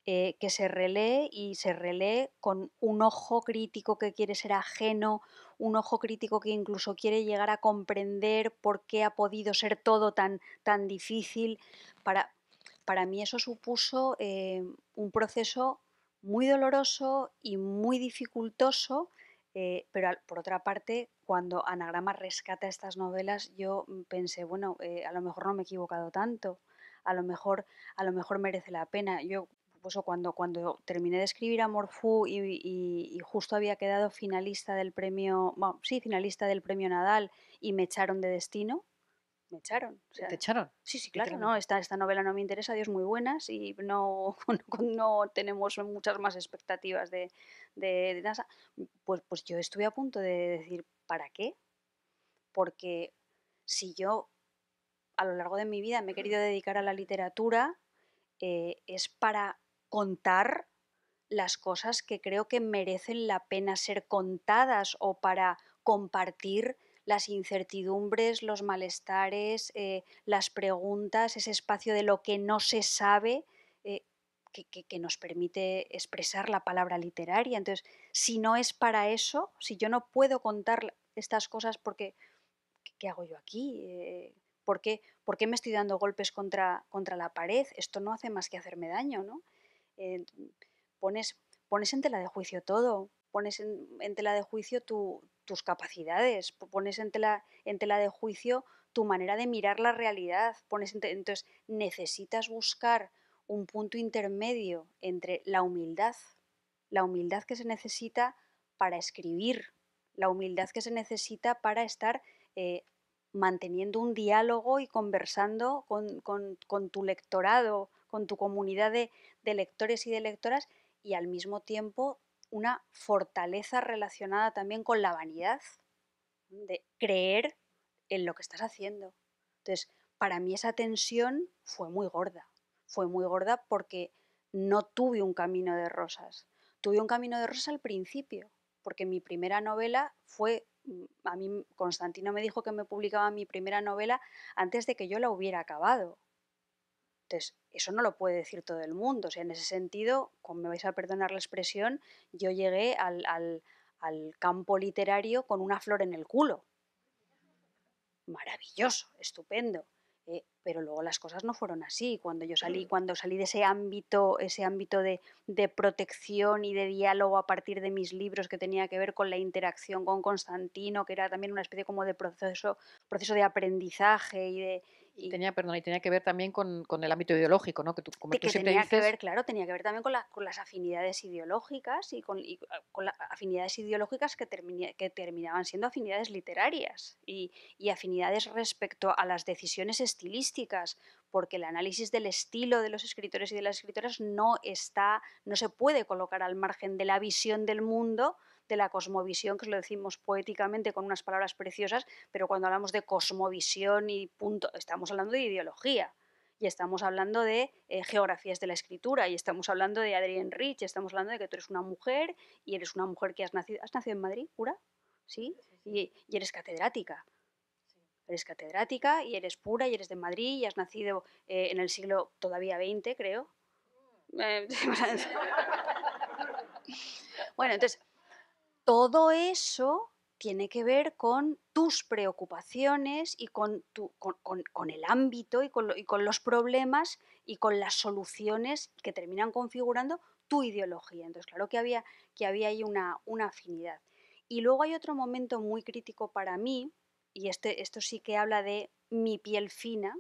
Speaker 3: eh, que se relee y se relee con un ojo crítico que quiere ser ajeno, un ojo crítico que incluso quiere llegar a comprender por qué ha podido ser todo tan, tan difícil. Para, para mí eso supuso eh, un proceso muy doloroso y muy dificultoso, pero por otra parte cuando Anagrama rescata estas novelas, yo mm, pensé, bueno, eh, a lo mejor no me he equivocado tanto, a lo mejor, a lo mejor merece la pena. Yo pues, cuando, cuando terminé de escribir a Morfú y, justo había quedado finalista del premio, bueno, sí, finalista del premio Nadal y me echaron de destino, me echaron. ¿Te echaron? Sí, sí, claro, no, esta, esta novela no me interesa, Dios muy buenas y no, no, tenemos muchas más expectativas de, de, de NASA. Pues, pues yo estuve a punto de decir, ¿Para qué? Porque si yo a lo largo de mi vida me he querido dedicar a la literatura, eh, es para contar las cosas que creo que merecen la pena ser contadas o para compartir las incertidumbres, los malestares, eh, las preguntas, ese espacio de lo que no se sabe que, nos permite expresar la palabra literaria. Entonces, si no es para eso, si yo no puedo contar estas cosas porque, ¿qué hago yo aquí? Eh, ¿por, qué, me estoy dando golpes contra, contra, la pared? Esto no hace más que hacerme daño, ¿no? Eh, pones, en tela de juicio todo, pones en, tela de juicio tus capacidades, pones en tela, en tela de juicio tu manera de mirar la realidad, pones entonces necesitas buscar un punto intermedio entre la humildad, la humildad que se necesita para escribir, la humildad que se necesita para estar eh, manteniendo un diálogo y conversando con, tu lectorado, con tu comunidad de lectores y de lectoras, y al mismo tiempo una fortaleza relacionada también con la vanidad, de creer en lo que estás haciendo. Entonces, para mí esa tensión fue muy gorda fue muy gorda porque no tuve un camino de rosas. Tuve un camino de rosas al principio, porque mi primera novela fue, mm, a mí Constantino me dijo que me publicaba mi primera novela antes de que yo la hubiera acabado. Entonces, eso no lo puede decir todo el mundo. O sea, en ese sentido, como me vais a perdonar la expresión, yo llegué al, al, al campo literario con una flor en el culo. Maravilloso, estupendo. Eh, pero luego las cosas no fueron así. Cuando yo salí, mm. cuando salí de ese ámbito, ese ámbito de, de, protección y de diálogo a partir de mis libros que tenía que ver con la interacción con Constantino, que era también una especie como de proceso, proceso de aprendizaje y de,
Speaker 2: y tenía, perdón, y tenía que ver también con, con el ámbito ideológico, ¿no? Que tú, como que tenía que ver,
Speaker 3: claro, tenía que ver también con, la, con las afinidades ideológicas y con, y ah, con las afinidades ideológicas que, que terminaban siendo afinidades literarias y, y afinidades respecto a las decisiones estilísticas, porque el análisis del estilo de los escritores y de las escritoras no está, no se puede colocar al margen de la visión del mundo de la cosmovisión, que os lo decimos poéticamente con unas palabras preciosas, pero cuando hablamos de cosmovisión y punto, estamos hablando de ideología y estamos hablando de eh, geografías de la escritura, y estamos hablando de Adrienne Rich, y estamos hablando de que tú eres una mujer y eres una mujer que has nacido, ¿has nacido en Madrid, pura? ¿Sí? Y, eres catedrática. Eres catedrática y eres pura y eres de Madrid y has nacido eh, en el siglo todavía 20 creo. Mm. Eh, bueno, entonces, todo eso tiene que ver con tus preocupaciones y con, el ámbito y, con, los problemas y con las soluciones que terminan configurando tu ideología. Entonces, claro que había, que había ahí una, afinidad. Y luego hay otro momento muy crítico para mí, y este, esto sí que habla de mi piel fina,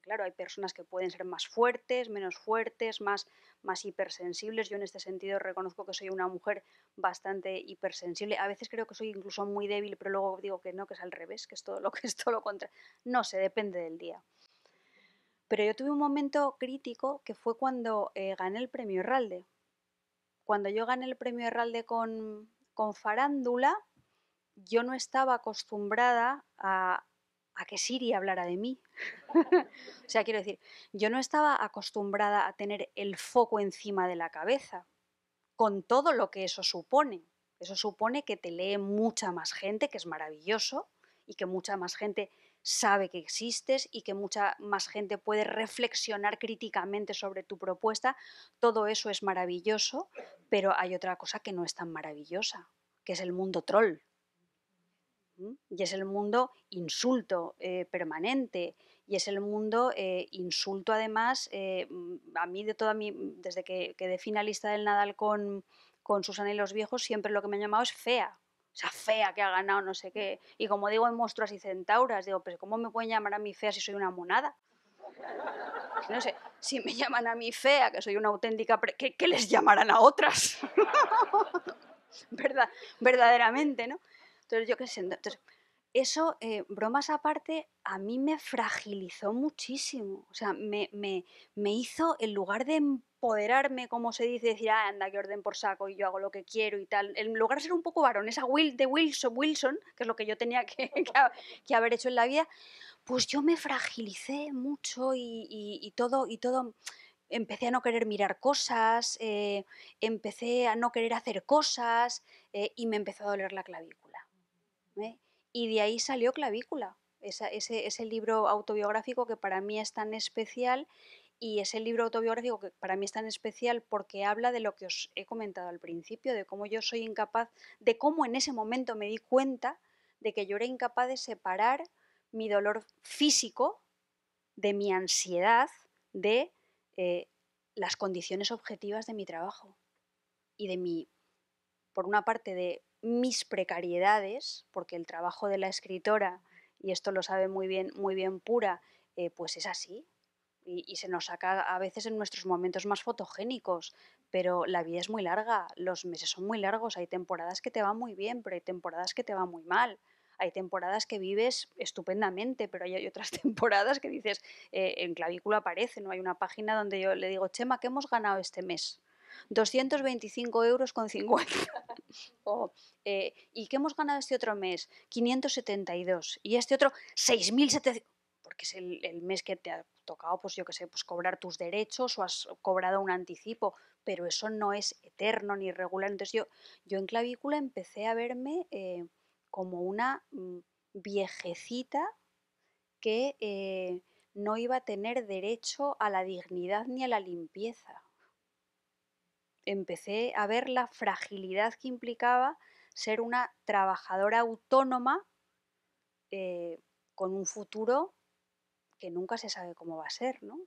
Speaker 3: claro, hay personas que pueden ser más fuertes, menos fuertes, más, más hipersensibles. Yo en este sentido reconozco que soy una mujer bastante hipersensible. A veces creo que soy incluso muy débil, pero luego digo que no, que es al revés, que es todo lo que es todo lo contrario. No sé, depende del día. Pero yo tuve un momento crítico que fue cuando eh, gané el premio Herralde. Cuando yo gané el premio Herralde con farándula, yo no estaba acostumbrada a, a que Siri hablara de mí. o sea, quiero decir, yo no estaba acostumbrada a tener el foco encima de la cabeza, con todo lo que eso supone. Eso supone que te lee mucha más gente, que es maravilloso, y que mucha más gente sabe que existes y que mucha más gente puede reflexionar críticamente sobre tu propuesta. Todo eso es maravilloso, pero hay otra cosa que no es tan maravillosa, que es el mundo troll. Y es el mundo insulto eh, permanente. Y es el mundo eh, insulto, además, eh, mm, a mí de toda mi, mm, desde que quedé finalista del Nadal con, con Susana y viejos, siempre lo que me han llamado es fea. O sea, fea que ha ganado no sé qué. Y como digo en Monstruas y centauras, digo, pues ¿cómo me pueden llamar a mí fea si soy una monada? No sé, si me llaman a mí fea, que soy una auténtica, ¿qué, qué les llamarán a otras? Verdad, verdaderamente, ¿no? Entonces, yo qué sé. eso, eh, bromas aparte, a mí me fragilizó muchísimo. O sea, me, hizo, en lugar de empoderarme, como se dice, decir, ah, anda, que orden por saco y yo hago lo que quiero y tal, en lugar de ser un poco varón, esa Will, de Wilson, Wilson, que es lo que yo tenía que, haber hecho en la vida, pues yo me fragilicé mucho y, todo, y todo empecé a no querer mirar cosas, eh, empecé a no querer hacer cosas eh, y me empezó a doler la clavícula. Y de ahí salió Clavícula, ese, libro autobiográfico que para mí es tan especial y ese libro autobiográfico que para mí es tan especial porque habla de lo que os he comentado al principio, de cómo yo soy incapaz, de cómo en ese momento me di cuenta de que yo era incapaz de separar mi dolor físico de mi ansiedad de eh, las condiciones objetivas de mi trabajo y de mi, por una parte, de mis precariedades, porque el trabajo de la escritora, y esto lo sabe muy bien, muy bien pura, eh, pues es así. Y, se nos saca a veces en nuestros momentos más fotogénicos, pero la vida es muy larga, los meses son muy largos, hay temporadas que te va muy bien, pero hay temporadas que te va muy mal. Hay temporadas que vives estupendamente, pero hay, otras temporadas que dices, eh, en clavícula aparece, no hay una página donde yo le digo, Chema, ¿qué hemos ganado este mes? 225 euros con 50. Eh, ¿Y qué hemos ganado este otro mes? 572. Y este otro, 6.700 porque es el, mes que te ha tocado, pues yo que sé, pues cobrar tus derechos o has cobrado un anticipo, pero eso no es eterno ni regular. Entonces yo, en clavícula empecé a verme eh, como una mm, viejecita que eh, no iba a tener derecho a la dignidad ni a la limpieza empecé a ver la fragilidad que implicaba ser una trabajadora autónoma eh, con un futuro que nunca se sabe cómo va a ser, ¿no?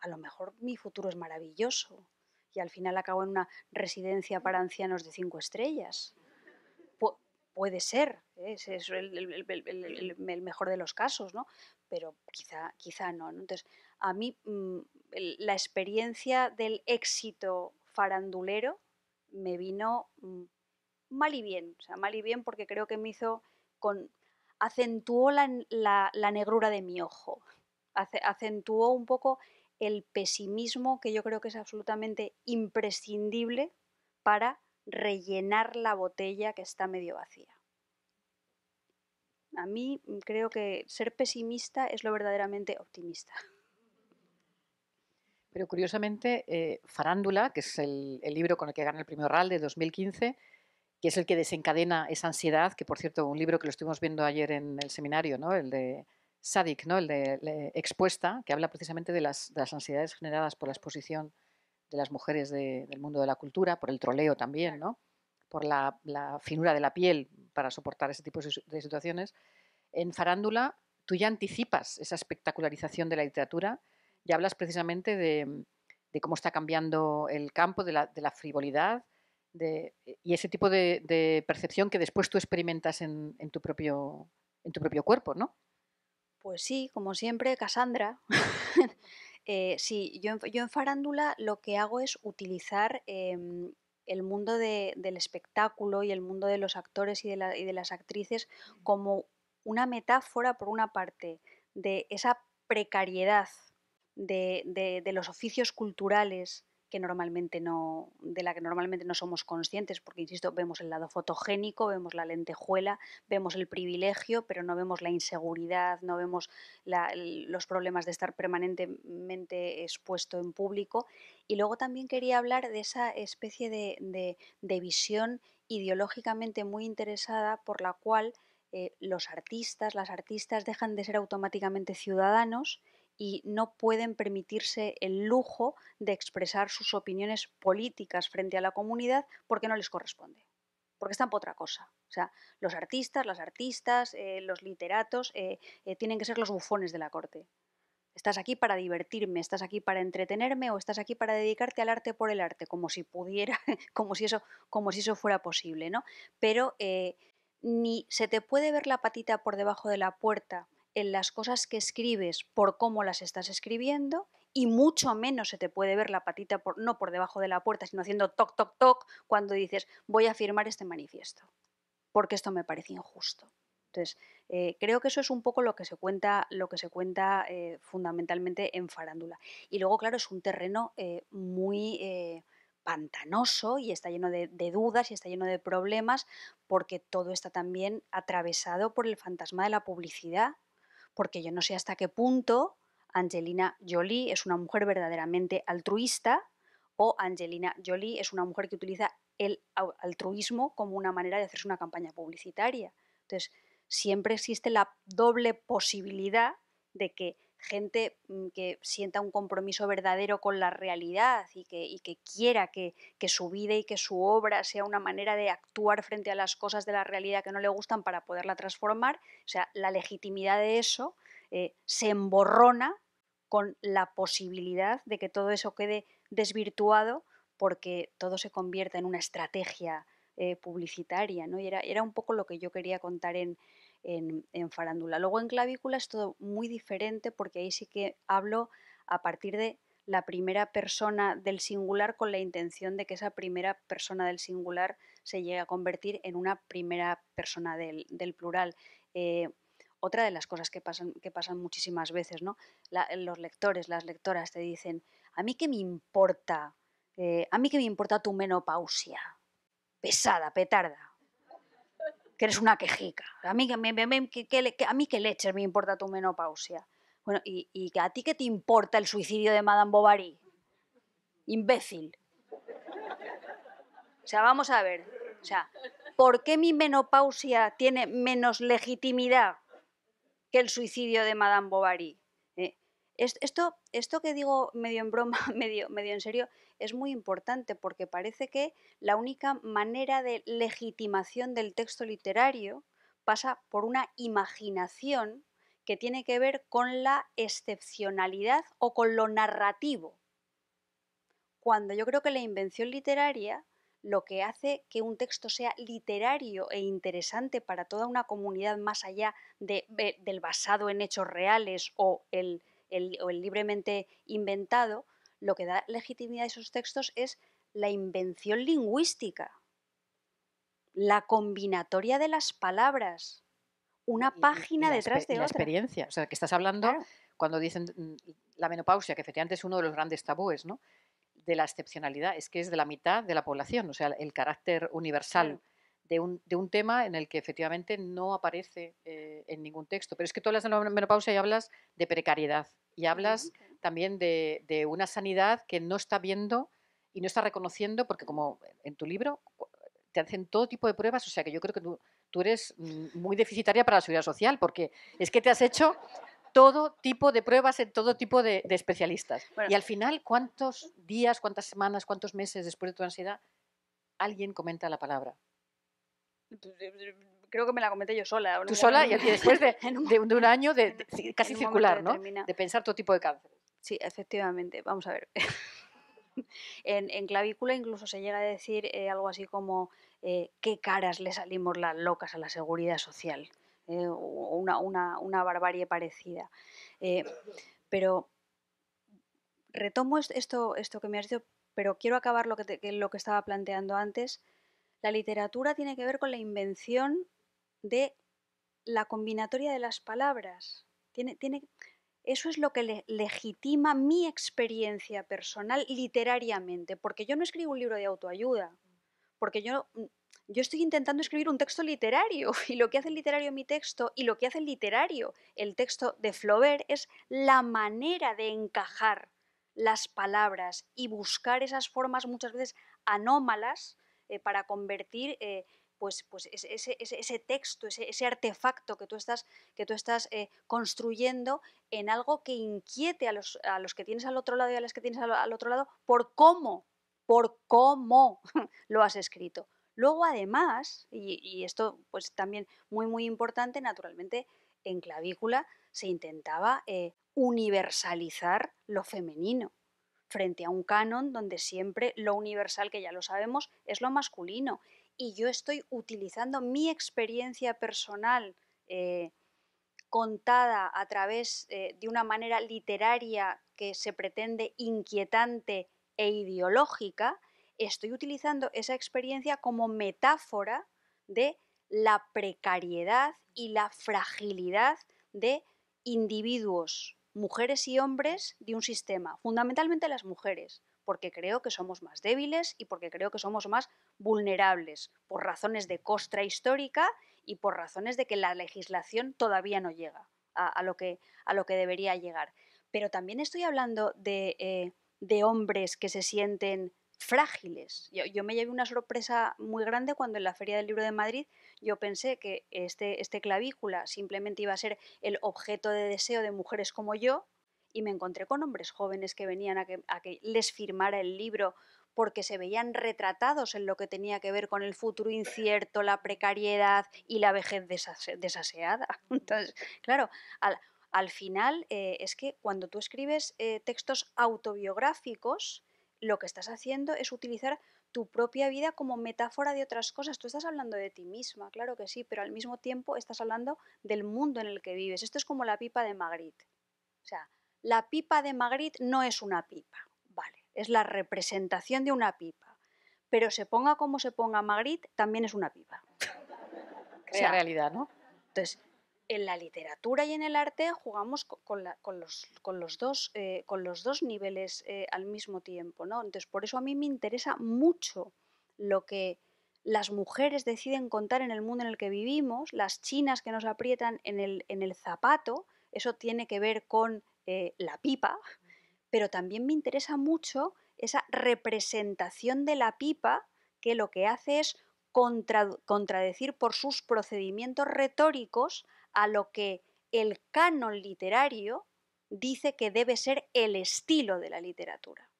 Speaker 3: A lo mejor mi futuro es maravilloso y al final acabo en una residencia para ancianos de cinco estrellas. puede ser, ¿eh? es, el, mejor de los casos, Pero quizá, quizá no, Entonces, a mí mm, la experiencia del éxito me vino mm, mal y bien, o sea, mal y bien porque creo que me hizo con acentuó la, negrura de mi ojo, acentuó un poco el pesimismo que yo creo que es absolutamente imprescindible para rellenar la botella que está medio vacía. A mí mm, creo que ser pesimista es lo verdaderamente optimista.
Speaker 2: Pero curiosamente, eh, Farándula, que es el, libro con el que gana el premio RAL de 2015, que es el que desencadena esa ansiedad, que por cierto, un libro que lo estuvimos viendo ayer en el seminario, ¿no? el de Sadik, ¿no? el de Expuesta, que habla precisamente de las, ansiedades generadas por la exposición de las mujeres del mundo de la cultura, por el troleo también, ¿no? por la, finura de la piel para soportar ese tipo de situaciones. En Farándula, tú ya anticipas esa espectacularización de la literatura y hablas precisamente de, cómo está cambiando el campo, de la, frivolidad eh, y ese tipo de, percepción que después tú experimentas en, tu propio, cuerpo, ¿no?
Speaker 3: Pues sí, como siempre, Casandra. Eh, sí, yo, en farándula lo que hago es utilizar em, el mundo del espectáculo y el mundo de los actores y de, y de las actrices como una metáfora, por una parte, de esa precariedad de, los oficios culturales que normalmente no, de la que normalmente no somos conscientes, porque insisto, vemos el lado fotogénico, vemos la lentejuela, vemos el privilegio, pero no vemos la inseguridad, no vemos los problemas de estar permanentemente expuesto en público. Y luego también quería hablar de esa especie de, visión ideológicamente muy interesada por la cual eh, los artistas, las artistas dejan de ser automáticamente ciudadanos y no pueden permitirse el lujo de expresar sus opiniones políticas frente a la comunidad porque no les corresponde, porque están por otra cosa. O sea, los artistas, las artistas, eh, los literatos eh, eh, tienen que ser los bufones de la corte. Estás aquí para divertirme, estás aquí para entretenerme o estás aquí para dedicarte al arte por el arte, como si pudiera, como si eso, como si eso fuera posible, ¿no? Pero ni se te puede ver la patita por debajo de la puerta en las cosas que escribes por cómo las estás escribiendo y mucho menos se te puede ver la patita por, no por debajo de la puerta, sino haciendo toc, toc, toc cuando dices voy a firmar este manifiesto, porque esto me parece injusto. Entonces, eh, creo que eso es un poco lo que se cuenta, lo que se cuenta eh, fundamentalmente en farándula. Y luego, claro, es un terreno eh, muy pantanoso y está lleno de, dudas y está lleno de problemas porque todo está también atravesado por el fantasma de la publicidad porque yo no sé hasta qué punto Angelina Jolie es una mujer verdaderamente altruista o Angelina Jolie es una mujer que utiliza el altruismo como una manera de hacerse una campaña publicitaria. Entonces, siempre existe la doble posibilidad de que gente mm, que sienta un compromiso verdadero con la realidad y que, quiera que, su vida y que su obra sea una manera de actuar frente a las cosas de la realidad que no le gustan para poderla transformar, o sea, la legitimidad de eso eh, se emborrona con la posibilidad de que todo eso quede desvirtuado porque todo se convierta en una estrategia eh, publicitaria, ¿no? Y era, era un poco lo que yo quería contar en, en, farándula. Luego en clavícula es todo muy diferente porque ahí sí que hablo a partir de la primera persona del singular con la intención de que esa primera persona del singular se llegue a convertir en una primera persona del, plural. Eh, otra de las cosas que pasan, que pasan muchísimas veces, ¿no? los lectores, las lectoras te dicen, a mí que me importa, eh, a mí qué me importa tu menopausia, pesada, petarda que eres una quejica. A mí que, me, me, a mí que leches me importa tu menopausia. Bueno, y, y a ti qué te importa el suicidio de Madame Bovary, imbécil. O sea, vamos a ver. O sea, ¿por qué mi menopausia tiene menos legitimidad que el suicidio de Madame Bovary? Eh, esto, esto que digo medio en broma, medio, medio en serio, es muy importante porque parece que la única manera de legitimación del texto literario pasa por una imaginación que tiene que ver con la excepcionalidad o con lo narrativo. Cuando yo creo que la invención literaria lo que hace que un texto sea literario e interesante para toda una comunidad más allá eh, del basado en hechos reales o el libremente inventado, lo que da legitimidad a esos textos es la invención lingüística, la combinatoria de las palabras, una página detrás de la otra.
Speaker 2: experiencia, o sea, que estás hablando cuando dicen mm, la menopausia, que efectivamente es uno de los grandes tabúes, ¿no? De la excepcionalidad, es que es de la mitad de la población, o sea, el carácter universal. De un, tema en el que efectivamente no aparece eh, en ningún texto. Pero es que tú hablas de la menopausia y hablas de precariedad y hablas también de, una sanidad que no está viendo y no está reconociendo, porque como en tu libro te hacen todo tipo de pruebas, o sea que yo creo que tú, tú eres muy deficitaria para la seguridad social, porque es que te has hecho todo tipo de pruebas en todo tipo de, especialistas. Y al final, ¿cuántos días, cuántas semanas, cuántos meses después de tu ansiedad alguien comenta la palabra?
Speaker 3: Creo que me la comenté yo sola. Tú sola y después de, de, un año de, casi circular, ¿no? De pensar todo tipo de cáncer. Sí, efectivamente. Vamos a ver. en, clavícula incluso se llega a decir eh, algo así como eh, qué caras le salimos las locas a la seguridad social. Eh, una, barbarie parecida. pero retomo esto, esto que me has dicho, pero quiero acabar lo que, lo que estaba planteando antes. La literatura tiene que ver con la invención de la combinatoria de las palabras. Tiene, tiene, eso es lo que le legitima mi experiencia personal literariamente, porque yo no escribo un libro de autoayuda, porque yo, mm, yo estoy intentando escribir un texto literario y lo que hace el literario mi texto y lo que hace el literario el texto de Flaubert es la manera de encajar las palabras y buscar esas formas muchas veces anómalas eh, para convertir eh, pues, pues ese, texto, ese, artefacto que tú estás, que tú estás eh, construyendo en algo que inquiete a los, a los, que tienes al otro lado y a las que tienes al, otro lado por cómo, por cómo lo has escrito. Luego, además, y, esto pues también muy, muy importante, naturalmente, en clavícula se intentaba eh, universalizar lo femenino frente a un canon donde siempre lo universal, que ya lo sabemos, es lo masculino y yo estoy utilizando mi experiencia personal eh, contada a través eh, de una manera literaria que se pretende inquietante e ideológica, estoy utilizando esa experiencia como metáfora de la precariedad y la fragilidad de individuos, mujeres y hombres de un sistema, fundamentalmente las mujeres, porque creo que somos más débiles y porque creo que somos más vulnerables por razones de costra histórica y por razones de que la legislación todavía no llega a, lo, que, a lo, que, debería llegar. Pero también estoy hablando de, eh, hombres que se sienten frágiles. Yo, me llevé una sorpresa muy grande cuando en la Feria del Libro de Madrid yo pensé que este, este clavícula simplemente iba a ser el objeto de deseo de mujeres como yo, y me encontré con hombres jóvenes que venían a que, les firmara el libro porque se veían retratados en lo que tenía que ver con el futuro incierto, la precariedad y la vejez desaseada. Entonces, claro, al, final eh, es que cuando tú escribes eh, textos autobiográficos, lo que estás haciendo es utilizar tu propia vida como metáfora de otras cosas. Tú estás hablando de ti misma, claro que sí, pero al mismo tiempo estás hablando del mundo en el que vives. Esto es como la pipa de Magritte. O sea, la pipa de Magritte no es una pipa, vale, es la representación de una pipa. Pero se ponga como se ponga Magritte, también es una pipa.
Speaker 2: Crea sea, realidad,
Speaker 3: ¿no? Entonces, en la literatura y en el arte jugamos con, los, dos, eh, con los, dos, niveles eh, al mismo tiempo, ¿no? Entonces, por eso a mí me interesa mucho lo que las mujeres deciden contar en el mundo en el que vivimos, las chinas que nos aprietan en el zapato, eso tiene que ver con eh, la pipa, pero también me interesa mucho esa representación de la pipa que lo que hace es contradecir por sus procedimientos retóricos a lo que el canon literario dice que debe ser el estilo de la literatura.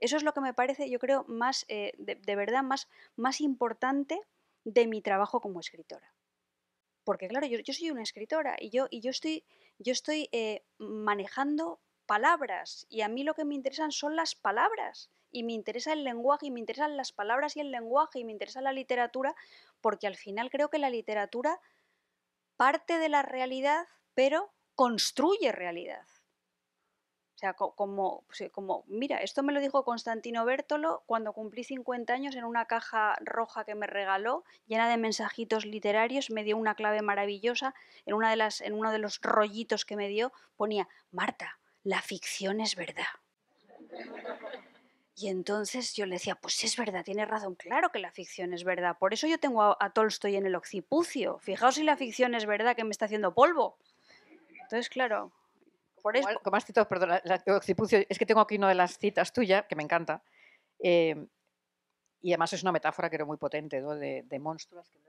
Speaker 3: Eso es lo que me parece, yo creo, más, eh, de, verdad, más, más importante de mi trabajo como escritora. Porque claro, yo, yo soy una escritora y yo, y yo estoy yo estoy eh, manejando palabras y a mí lo que me interesan son las palabras y me interesa el lenguaje y me interesan las palabras y el lenguaje y me interesa la literatura porque al final creo que la literatura parte de la realidad pero construye realidad. O sea, pues, eh, como, mira, esto me lo dijo Constantino Bertolo cuando cumplí 50 años en una caja roja que me regaló, llena de mensajitos literarios, me dio una clave maravillosa, en, una de las, en uno de los rollitos que me dio ponía, Marta, la ficción es verdad. Y entonces yo le decía, pues es verdad, tiene razón, claro que la ficción es verdad, por eso yo tengo a, a Tolstoy en el occipucio, fijaos si la ficción es verdad que me está haciendo polvo. Entonces, claro,
Speaker 2: como has citado, perdón, la, es que tengo aquí una de las citas tuya, que me encanta, em, y además es una metáfora que era muy potente, de, de monstruos, que te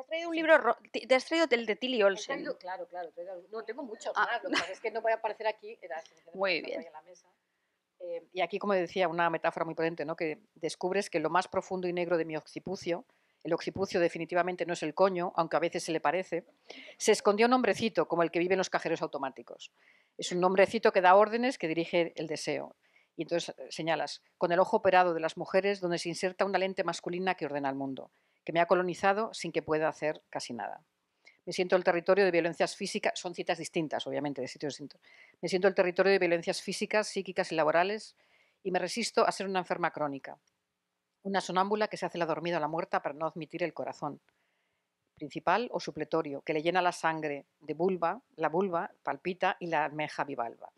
Speaker 2: has traído un libro?
Speaker 3: ¿Te has traído el de Tilly Olsen? Traído,
Speaker 2: claro, claro. no, tengo mucho, ah. que es que no voy a aparecer aquí. Eh, muy bien. Em, y aquí, como decía, una metáfora muy potente, ¿no? que descubres que lo más profundo y negro de mi occipucio el occipucio definitivamente no es el coño, aunque a veces se le parece, se escondió un hombrecito como el que vive en los cajeros automáticos. Es un hombrecito que da órdenes, que dirige el deseo. Y entonces eh, señalas, con el ojo operado de las mujeres, donde se inserta una lente masculina que ordena el mundo, que me ha colonizado sin que pueda hacer casi nada. Me siento el territorio de violencias físicas, son citas distintas, obviamente, de sitios distintos. Me siento el territorio de violencias físicas, psíquicas y laborales, y me resisto a ser una enferma crónica. Una sonámbula que se hace la dormida a la muerta para no admitir el corazón principal o supletorio, que le llena la sangre de vulva, la vulva palpita y la almeja bivalva.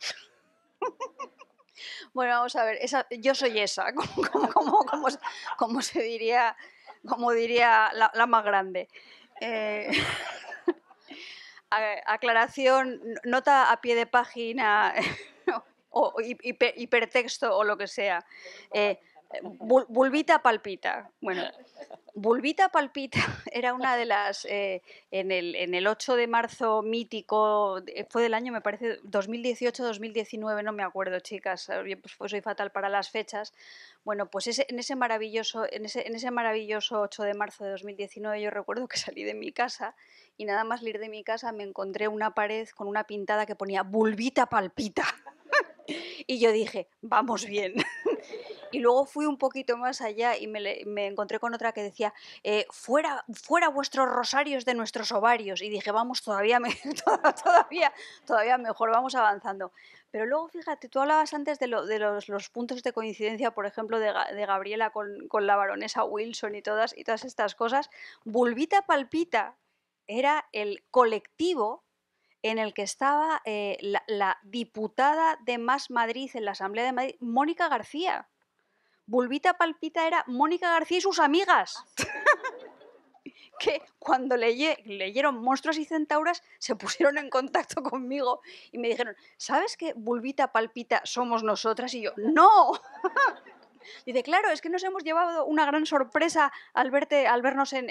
Speaker 3: Bueno, vamos a ver, yo soy esa, como, como, se diría, como diría la, más grande. Eh, aclaración, nota a pie de página o hipertexto o lo que sea. Eh, Bulbita Palpita. Bueno, Bulbita Palpita era una de las. Eh, en, el, en, 8 de marzo mítico, fue del año, me parece, 2018-2019, no me acuerdo, chicas, ah, pues, pues soy fatal para las fechas. Bueno, pues en, ese maravilloso, en, ese, maravilloso 8 de marzo de 2019, yo recuerdo que salí de mi casa y nada más salir de mi casa me encontré una pared con una pintada que ponía Bulbita Palpita. y yo dije, vamos bien. Y luego fui un poquito más allá y me, encontré con otra que decía, eh, fuera, fuera vuestros rosarios de nuestros ovarios. Y dije, vamos, todavía, todavía, todavía mejor, vamos avanzando. Pero luego, fíjate, tú hablabas antes de, los, puntos de coincidencia, por ejemplo, de, Gabriela con, la baronesa Wilson y todas, y todas estas cosas. Vulvita Palpita era el colectivo en el que estaba eh, la, la, diputada de Más Madrid en la Asamblea de Madrid, Mónica García. Bulbita Palpita era Mónica García y sus amigas. Ah, que cuando leyeron Monstruos y Centauras se pusieron en contacto conmigo y me dijeron, ¿sabes qué Bulbita Palpita somos nosotras? Y yo, no. Dice, claro, es que nos hemos llevado una gran sorpresa al, verte, al vernos en,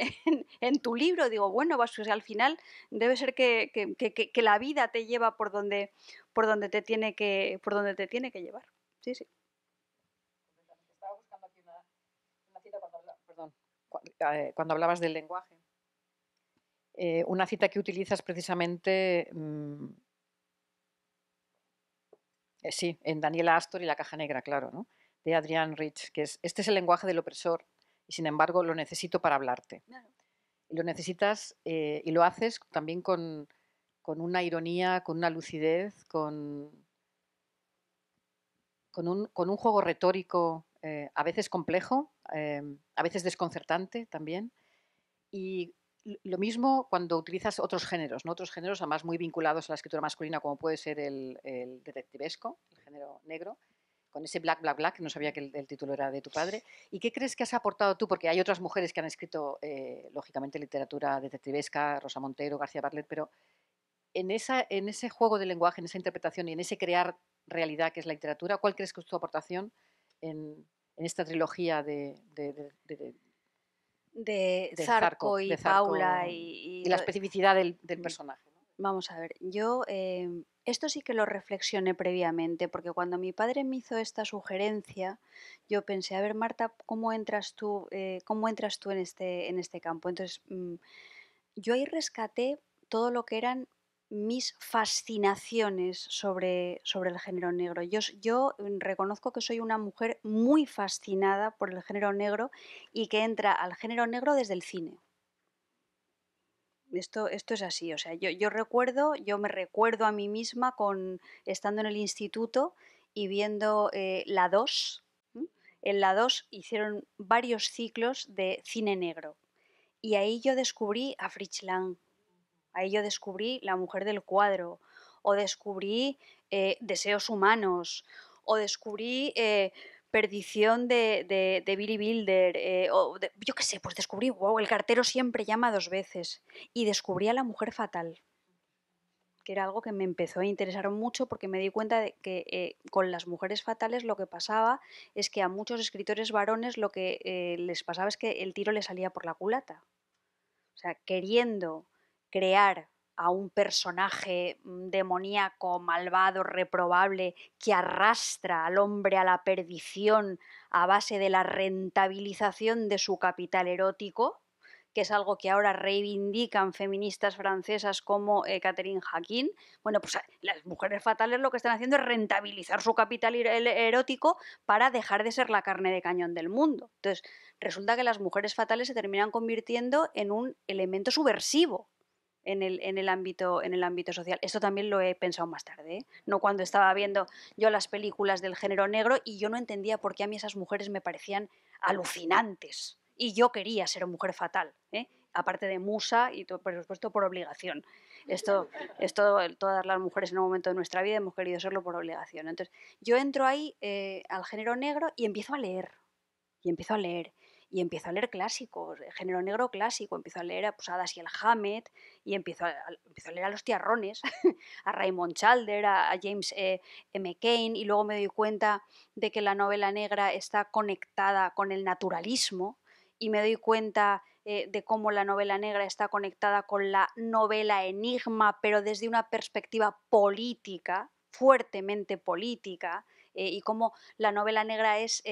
Speaker 3: tu libro. Digo, bueno, pues, pues al final debe ser que, que, la vida te lleva por donde, por donde, te, tiene que, por donde te tiene que llevar. Sí, sí.
Speaker 2: Eh, cuando hablabas del lenguaje. Eh, una cita que utilizas precisamente, mm, eh, sí, en Daniela Astor y La Caja Negra, claro, de Adrián Rich, que es, este es el lenguaje del opresor y sin embargo lo necesito para hablarte. Y lo necesitas y lo haces también con, una ironía, con una lucidez, con, con, un, con un juego retórico a veces complejo, Em, a veces desconcertante también. Y lo mismo cuando utilizas otros géneros, ¿no? otros géneros además muy vinculados a la escritura masculina, como puede ser el, detectivesco, el género negro, con ese black, black, black, no sabía que el, título era de tu padre. ¿Y qué crees que has aportado tú? Porque hay otras mujeres que han escrito, eh, lógicamente, literatura detectivesca, Rosa Montero, García Bartlett, pero en, esa, en ese juego de lenguaje, en esa interpretación y en ese crear realidad que es la literatura, ¿cuál crees que es tu aportación en, en esta trilogía de, de,
Speaker 3: de Zarco, y de Paula y, la especificidad del, mm. personaje. Vamos a ver, yo eh, esto sí que lo reflexioné previamente, porque cuando mi padre me hizo esta sugerencia, yo pensé, a ver Marta, ¿cómo entras tú, eh, cómo entras tú en, este, en este campo? Entonces, mm, yo ahí rescaté todo lo que eran mis fascinaciones sobre, sobre el género negro. Yo, yo, mm, reconozco que soy una mujer muy fascinada por el género negro y que entra al género negro desde el cine. Esto, esto es así, o sea, yo, yo recuerdo, yo me recuerdo a mí misma con estando en el instituto y viendo eh, La 2. En La 2 hicieron varios ciclos de cine negro y ahí yo descubrí a Fritz Lang, Ahí yo descubrí La mujer del cuadro, o descubrí eh, Deseos humanos, o descubrí eh, Perdición de, Billy Builder, eh, o yo qué sé, pues descubrí, wow, el cartero siempre llama dos veces, y descubrí a La mujer fatal que era algo que me empezó a interesar mucho porque me di cuenta de que con las mujeres fatales lo que pasaba es que a muchos escritores varones lo que les pasaba es que el tiro le salía por la culata. O sea, queriendo crear a un personaje mm, demoníaco, malvado, reprobable, que arrastra al hombre a la perdición a base de la rentabilización de su capital erótico, que es algo que ahora reivindican feministas francesas como eh, Catherine Jaquin, Bueno, pues eh, las mujeres fatales lo que están haciendo es rentabilizar su capital erótico para dejar de ser la carne de cañón del mundo. Entonces, resulta que las mujeres fatales se terminan convirtiendo en un elemento subversivo en el, ámbito, en el ámbito social. Esto también lo he pensado más tarde, ¿eh? no cuando estaba viendo yo las películas del género negro y yo no entendía por qué a mí esas mujeres me parecían alucinantes y yo quería ser mujer fatal, ¿eh? aparte de musa y por supuesto por obligación. Esto, esto todas las mujeres en un momento de nuestra vida hemos querido serlo por obligación. Entonces yo entro ahí eh, al género negro y empiezo a leer y empiezo a leer y empiezo a leer clásicos, eh, género negro clásico, empiezo a leer a Posadas pues, y el Hammett, y empiezo a, leer a los tiarrones, a Raymond Chalder, a, James eh, M. Kane, y luego me doy cuenta de que la novela negra está conectada con el naturalismo, y me doy cuenta eh, de cómo la novela negra está conectada con la novela enigma, pero desde una perspectiva política, fuertemente política, y cómo la novela negra es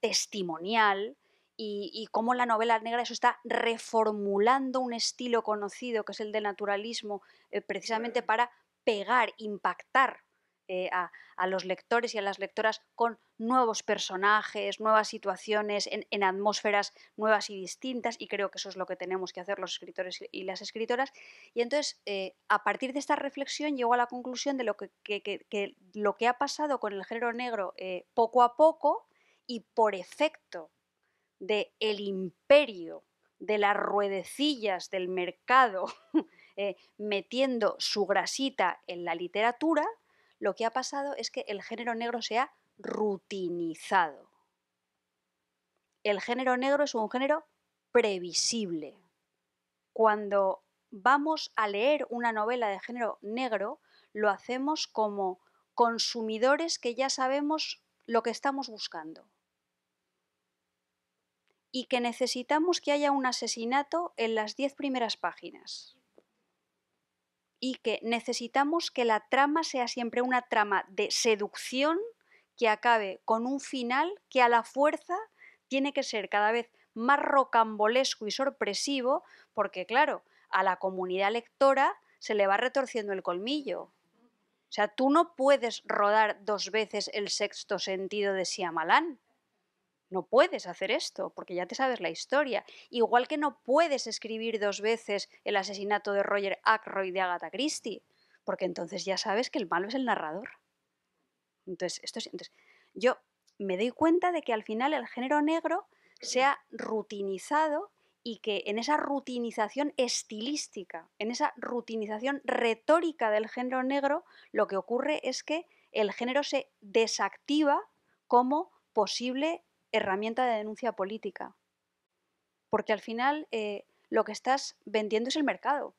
Speaker 3: testimonial, y, cómo la novela negra eso está reformulando un estilo conocido que es el del naturalismo eh, precisamente para pegar, impactar eh, a, los lectores y a las lectoras con nuevos personajes, nuevas situaciones, en, atmósferas nuevas y distintas, y creo que eso es lo que tenemos que hacer los escritores y las escritoras. Y entonces, eh, a partir de esta reflexión, llego a la conclusión de lo que, lo que ha pasado con el género negro poco a poco y por efecto de el imperio, de las ruedecillas del mercado, eh, metiendo su grasita en la literatura, lo que ha pasado es que el género negro se ha rutinizado. El género negro es un género previsible. Cuando vamos a leer una novela de género negro, lo hacemos como consumidores que ya sabemos lo que estamos buscando y que necesitamos que haya un asesinato en las diez primeras páginas. Y que necesitamos que la trama sea siempre una trama de seducción que acabe con un final que a la fuerza tiene que ser cada vez más rocambolesco y sorpresivo, porque claro, a la comunidad lectora se le va retorciendo el colmillo. O sea, tú no puedes rodar dos veces el sexto sentido de Siamalán no puedes hacer esto porque ya te sabes la historia. Igual que no puedes escribir dos veces el asesinato de Roger Ackroyd de Agatha Christie, porque entonces ya sabes que el malo es el narrador. Entonces, esto entonces, yo me doy cuenta de que al final el género negro se ha rutinizado y que en esa rutinización estilística, en esa rutinización retórica del género negro, lo que ocurre es que el género se desactiva como posible herramienta de denuncia política. Porque al final eh, lo que estás vendiendo es el mercado.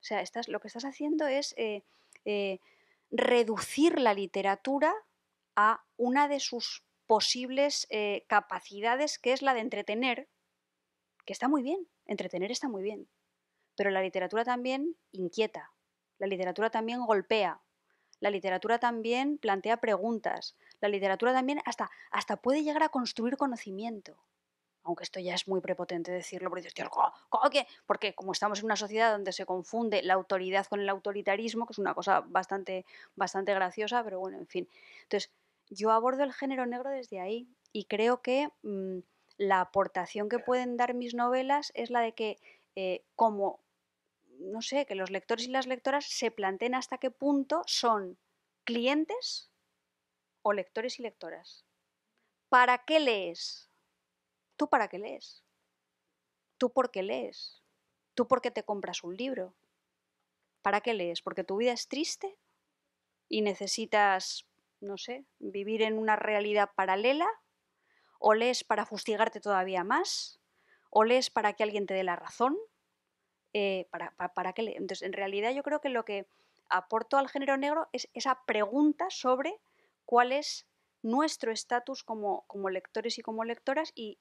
Speaker 3: O sea, lo que estás haciendo es eh, eh, reducir la literatura a una de sus posibles capacidades, que es la de entretener, que está muy bien, entretener está muy bien, pero la literatura también inquieta, la literatura también golpea, la literatura también plantea preguntas. La literatura también hasta, hasta puede llegar a construir conocimiento. Aunque esto ya es muy prepotente decirlo, porque Porque como estamos en una sociedad donde se confunde la autoridad con el autoritarismo, que es una cosa bastante, bastante graciosa, pero bueno, en fin. Entonces, yo abordo el género negro desde ahí y creo que mm, la aportación que pueden dar mis novelas es la de que eh, como no sé, que los lectores y las lectoras se planteen hasta qué punto son clientes o lectores y lectoras. ¿Para qué lees? ¿Tú para qué lees? ¿Tú por qué lees? ¿Tú por qué te compras un libro? ¿Para qué lees? ¿Porque tu vida es triste y necesitas, no sé, vivir en una realidad paralela? ¿O lees para fustigarte todavía más? ¿O lees para que alguien te dé la razón? Eh, para, para, Entonces, en realidad yo creo que lo que aporto al género negro es esa pregunta sobre cuál es nuestro estatus como, lectores y como lectoras y,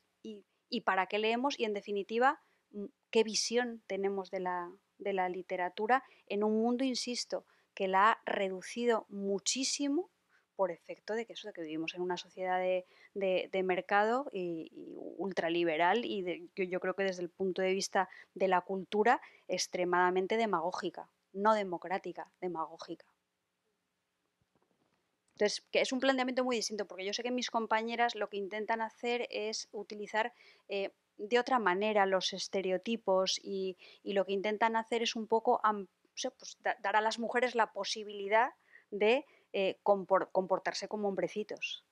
Speaker 3: para qué leemos y, en definitiva, mm, qué visión tenemos de la, de la literatura en un mundo, insisto, que la ha reducido muchísimo por efecto de que eso, de que vivimos en una sociedad de, mercado y, ultraliberal y yo, creo que desde el punto de vista de la cultura extremadamente demagógica, no democrática, demagógica. Entonces, que es un planteamiento muy distinto, porque yo sé que mis compañeras lo que intentan hacer es utilizar eh, de otra manera los estereotipos y, lo que intentan hacer es un poco pues, dar a las mujeres la posibilidad de eh, comportarse como hombrecitos.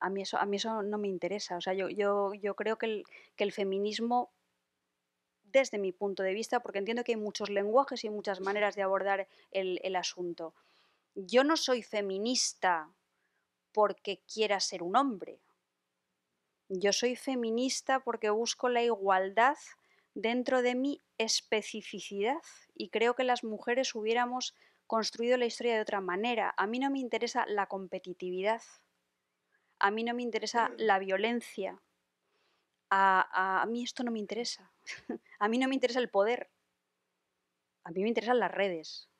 Speaker 3: A mí, eso, a mí eso no me interesa. O sea, yo, yo, yo creo que el, que el feminismo desde mi punto de vista, porque entiendo que hay muchos lenguajes y muchas maneras de abordar el, asunto. Yo no soy feminista porque quiera ser un hombre. Yo soy feminista porque busco la igualdad dentro de mi especificidad y creo que las mujeres hubiéramos construido la historia de otra manera. A mí no me interesa la competitividad, a mí no me interesa mm. la violencia, a, mí esto no me interesa, a mí no me interesa el poder, a mí me interesan las redes,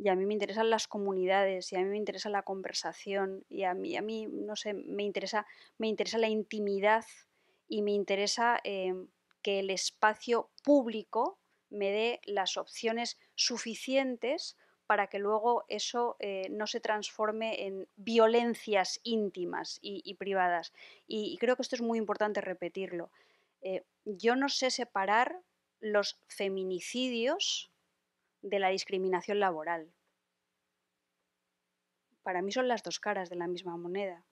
Speaker 3: y a mí me interesan las comunidades y a mí me interesa la conversación y a mí a mí no sé me interesa me interesa la intimidad y me interesa eh, que el espacio público me dé las opciones suficientes para que luego eso eh, no se transforme en violencias íntimas y, privadas. Y, creo que esto es muy importante repetirlo. Eh, yo no sé separar los feminicidios de la discriminación laboral. Para mí son las dos caras de la misma moneda.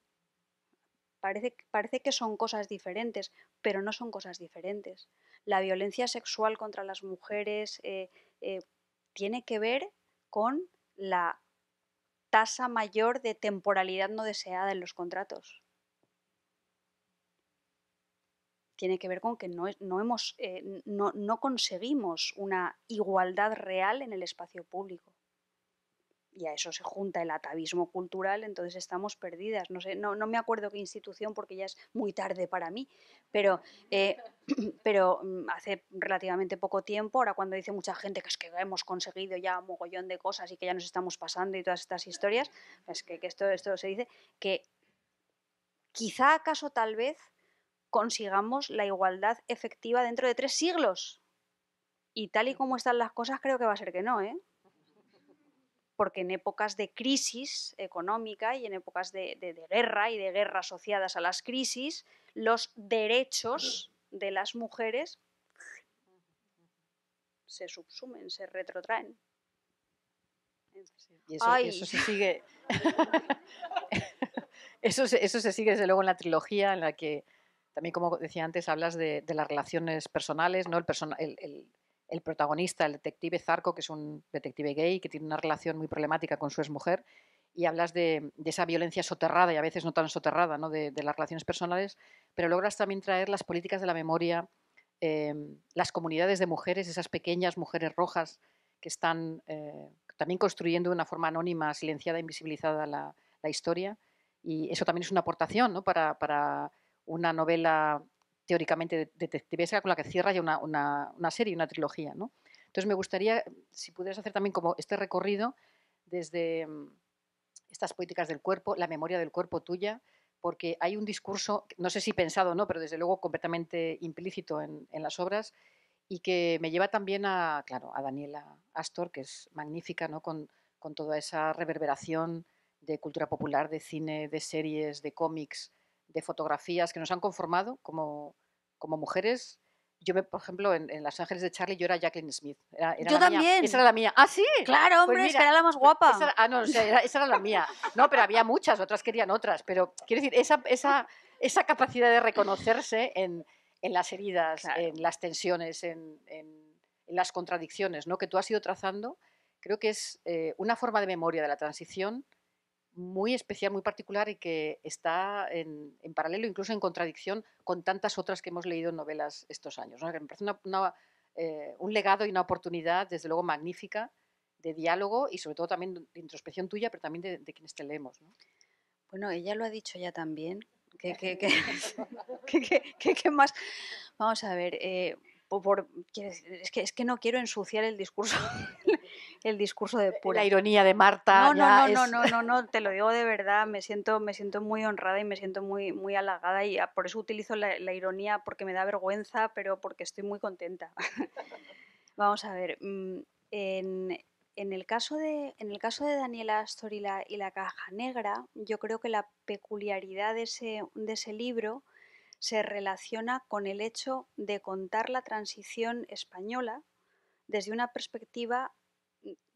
Speaker 3: Parece, que son cosas diferentes, pero no son cosas diferentes. La violencia sexual contra las mujeres eh, eh, tiene que ver con la tasa mayor de temporalidad no deseada en los contratos. Tiene que ver con que no, no, hemos, eh, no conseguimos una igualdad real en el espacio público y a eso se junta el atavismo cultural, entonces estamos perdidas. No sé, no, me acuerdo qué institución porque ya es muy tarde para mí, pero, eh, pero mm, hace relativamente poco tiempo, ahora cuando dice mucha gente que es que hemos conseguido ya un mogollón de cosas y que ya nos estamos pasando y todas estas historias, es que, esto, esto se dice que quizá acaso tal vez consigamos la igualdad efectiva dentro de tres siglos. Y tal y como están las cosas, creo que va a ser que no, ¿eh? porque en épocas de crisis económica y en épocas de, guerra y de guerra asociadas a las crisis, los derechos de las mujeres se subsumen, se retrotraen.
Speaker 5: Y eso, se
Speaker 2: sigue. eso, se, sigue desde luego en la trilogía en la que también, como decía antes, hablas de, las relaciones personales, ¿no? El, persona, el el protagonista, el detective Zarco, que es un detective gay, que tiene una relación muy problemática con su exmujer, y hablas de, esa violencia soterrada y a veces no tan soterrada ¿no? De, las relaciones personales, pero logras también traer las políticas de la memoria, eh, las comunidades de mujeres, esas pequeñas mujeres rojas que están eh, también construyendo de una forma anónima, silenciada, invisibilizada la, historia. Y eso también es una aportación ¿no? para, para una novela teóricamente detectivesca con la que cierra ya una, una, una serie, una trilogía. ¿no? Entonces me gustaría, si pudieras hacer también como este recorrido desde mm, estas políticas del cuerpo, la memoria del cuerpo tuya, porque hay un discurso, no sé si pensado o no, pero desde luego completamente implícito en, las obras, y que me lleva también a, claro, a Daniela Astor, que es magnífica, con, con toda esa reverberación de cultura popular, de cine, de series, de cómics, de fotografías que nos han conformado como, como mujeres. Yo, me, por ejemplo, en, Los Ángeles de Charlie, yo era Jacqueline Smith. Era, era yo también. Esa era la mía. Ah, sí. Claro, pues hombre, es que era la más pues guapa. ah, no, esa era la mía. No, pero había muchas, otras querían otras. Pero quiero decir, esa, esa, esa capacidad de reconocerse en, en las heridas, en las tensiones, en, en, las contradicciones ¿no? que tú has ido trazando, creo que es eh, una forma de memoria de la transición muy especial, muy particular y que está en, en, paralelo, incluso en contradicción con tantas otras que hemos leído en novelas estos años. ¿no? me parece eh, un legado y una oportunidad, desde luego, magnífica de diálogo
Speaker 3: y sobre todo también de introspección tuya, pero también de, quienes te leemos. Bueno, ella lo ha dicho ya también. ¿Qué, qué, más? Vamos a ver. Eh, por, es, que, es que no quiero ensuciar el discurso el discurso de eh, Pura. La ironía de Marta. No, no, no, no, no, no, te lo digo de verdad, me siento, me siento muy honrada y me siento muy, muy halagada y por eso utilizo la, ironía porque me da vergüenza, pero porque estoy muy contenta. Vamos a ver, mm, en, el caso de, en el caso de Daniela Astor y, y la caja negra, yo creo que la peculiaridad de ese, de ese libro se relaciona con el hecho de contar la transición española desde una perspectiva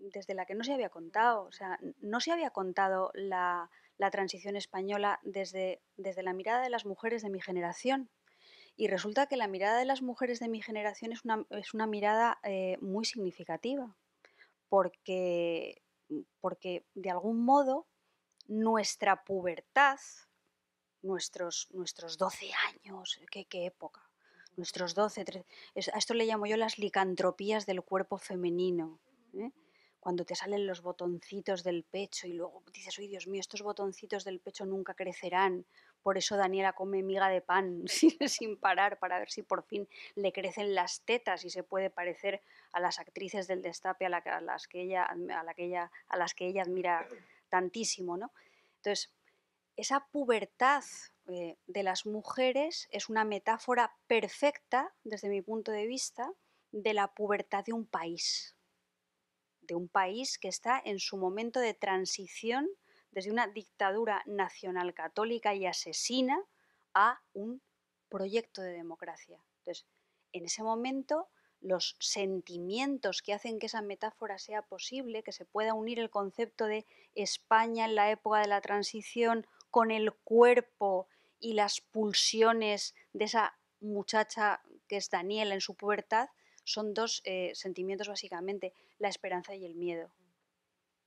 Speaker 3: desde la que no se había contado. O sea, no se había contado la, transición española desde, desde la mirada de las mujeres de mi generación. Y resulta que la mirada de las mujeres de mi generación es una, es una mirada eh, muy significativa, porque, porque de algún modo nuestra pubertad, nuestros, nuestros 12 años, qué, época, nuestros 12, esto le llamo yo las licantropías del cuerpo femenino. ¿eh? cuando te salen los botoncitos del pecho y luego dices, uy, Dios mío, estos botoncitos del pecho nunca crecerán. Por eso Daniela come miga de pan sin parar para ver si por fin le crecen las tetas y se puede parecer a las actrices del destape a, las, que ella, a, a las que ella admira tantísimo. ¿no? Entonces, esa pubertad eh, de las mujeres es una metáfora perfecta, desde mi punto de vista, de la pubertad de un país de un país que está en su momento de transición desde una dictadura nacional católica y asesina a un proyecto de democracia. Entonces, en ese momento, los sentimientos que hacen que esa metáfora sea posible, que se pueda unir el concepto de España en la época de la transición con el cuerpo y las pulsiones de esa muchacha que es Daniela en su pubertad, son dos eh, sentimientos básicamente la esperanza y el miedo.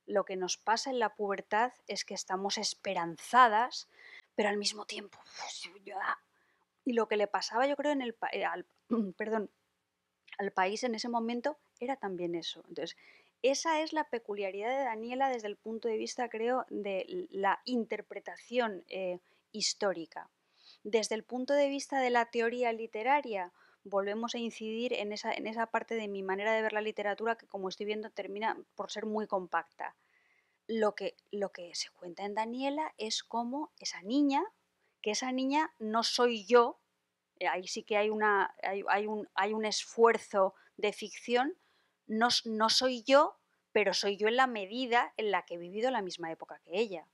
Speaker 3: Lo que nos pasa en la pubertad es que estamos esperanzadas, pero al mismo tiempo... Ah. Y lo que le pasaba, yo creo, en el eh, al, perdón, al país en ese momento era también eso. Entonces, esa es la peculiaridad de Daniela desde el punto de vista, creo, de la interpretación eh, histórica. Desde el punto de vista de la teoría literaria, volvemos a incidir en esa, parte de mi manera de ver la literatura que, como estoy viendo, termina por ser muy compacta. Lo que, lo que se cuenta en Daniela es cómo esa niña, que esa niña no soy yo, eh, ahí sí que hay, una, hay, un, hay un, esfuerzo de ficción, no, no soy yo, pero soy yo en la medida en la que he vivido la misma época que ella.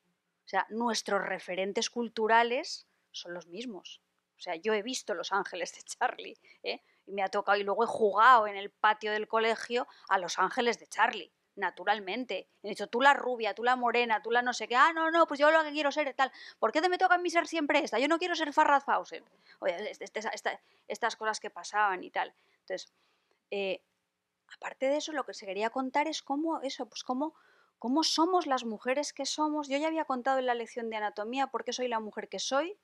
Speaker 3: O sea, nuestros referentes culturales son los mismos. O sea, yo he visto Los Ángeles de Charlie, ¿eh? y me ha tocado, y luego he jugado en el patio del colegio a Los Ángeles de Charlie, naturalmente. He dicho, tú la rubia, tú la morena, tú la no sé qué, ah, no, no, pues yo lo que quiero ser es tal. ¿Por qué te me toca a mí ser siempre esta? Yo no quiero ser Farrah Fawcett. Oye, estas cosas que pasaban y tal. Entonces, eh, aparte de eso, lo que se quería contar es cómo eso, pues cómo, cómo somos las mujeres que somos. Yo ya había contado en la lección de anatomía por qué soy la mujer que soy,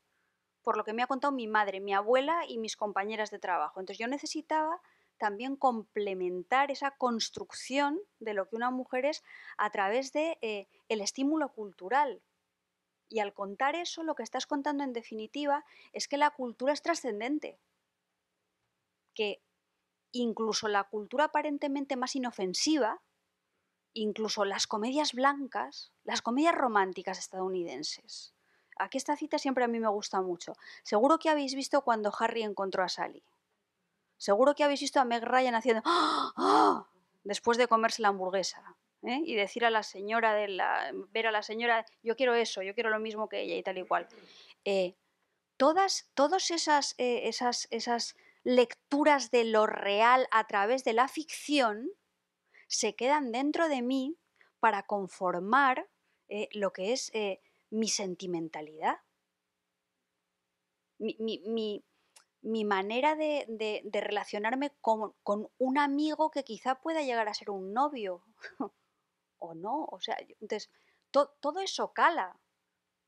Speaker 3: por lo que me ha contado mi madre, mi abuela y mis compañeras de trabajo. Entonces yo necesitaba también complementar esa construcción de lo que una mujer es a través de eh, el estímulo cultural. Y al contar eso, lo que estás contando en definitiva es que la cultura es trascendente, que incluso la cultura aparentemente más inofensiva, incluso las comedias blancas, las comedias románticas estadounidenses, Aquí esta cita siempre a mí me gusta mucho. Seguro que habéis visto cuando Harry encontró a Sally. Seguro que habéis visto a Meg Ryan haciendo ¡Ah! ¡Ah! después de comerse la hamburguesa. ¿eh? Y decir a la señora, de la, ver a la señora, yo quiero eso, yo quiero lo mismo que ella y tal y cual. Eh, todas, esas, eh, esas, esas lecturas de lo real a través de la ficción se quedan dentro de mí para conformar lo que es mi sentimentalidad, mi, manera de, relacionarme con, un amigo que quizá pueda llegar a ser un novio o no. O sea, entonces, todo eso cala.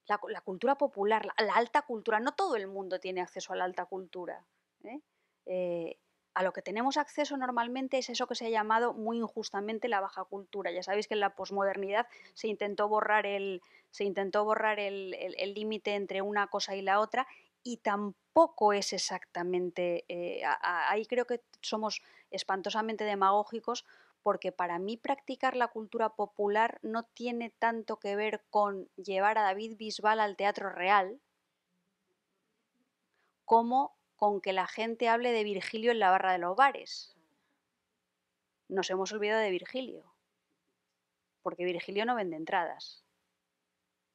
Speaker 3: La, cultura popular, la, alta cultura, no todo el mundo tiene acceso a la alta cultura. ¿eh? eh a lo que tenemos acceso normalmente es eso que se ha llamado muy injustamente la baja cultura. Ya sabéis que en la posmodernidad se intentó borrar el se intentó borrar el límite entre una cosa y la otra y tampoco es exactamente eh, ahí creo que somos espantosamente demagógicos porque para mí practicar la cultura popular no tiene tanto que ver con llevar a David Bisbal al teatro real como con que la gente hable de Virgilio en la barra de los bares. Nos hemos olvidado de Virgilio, porque Virgilio no vende entradas,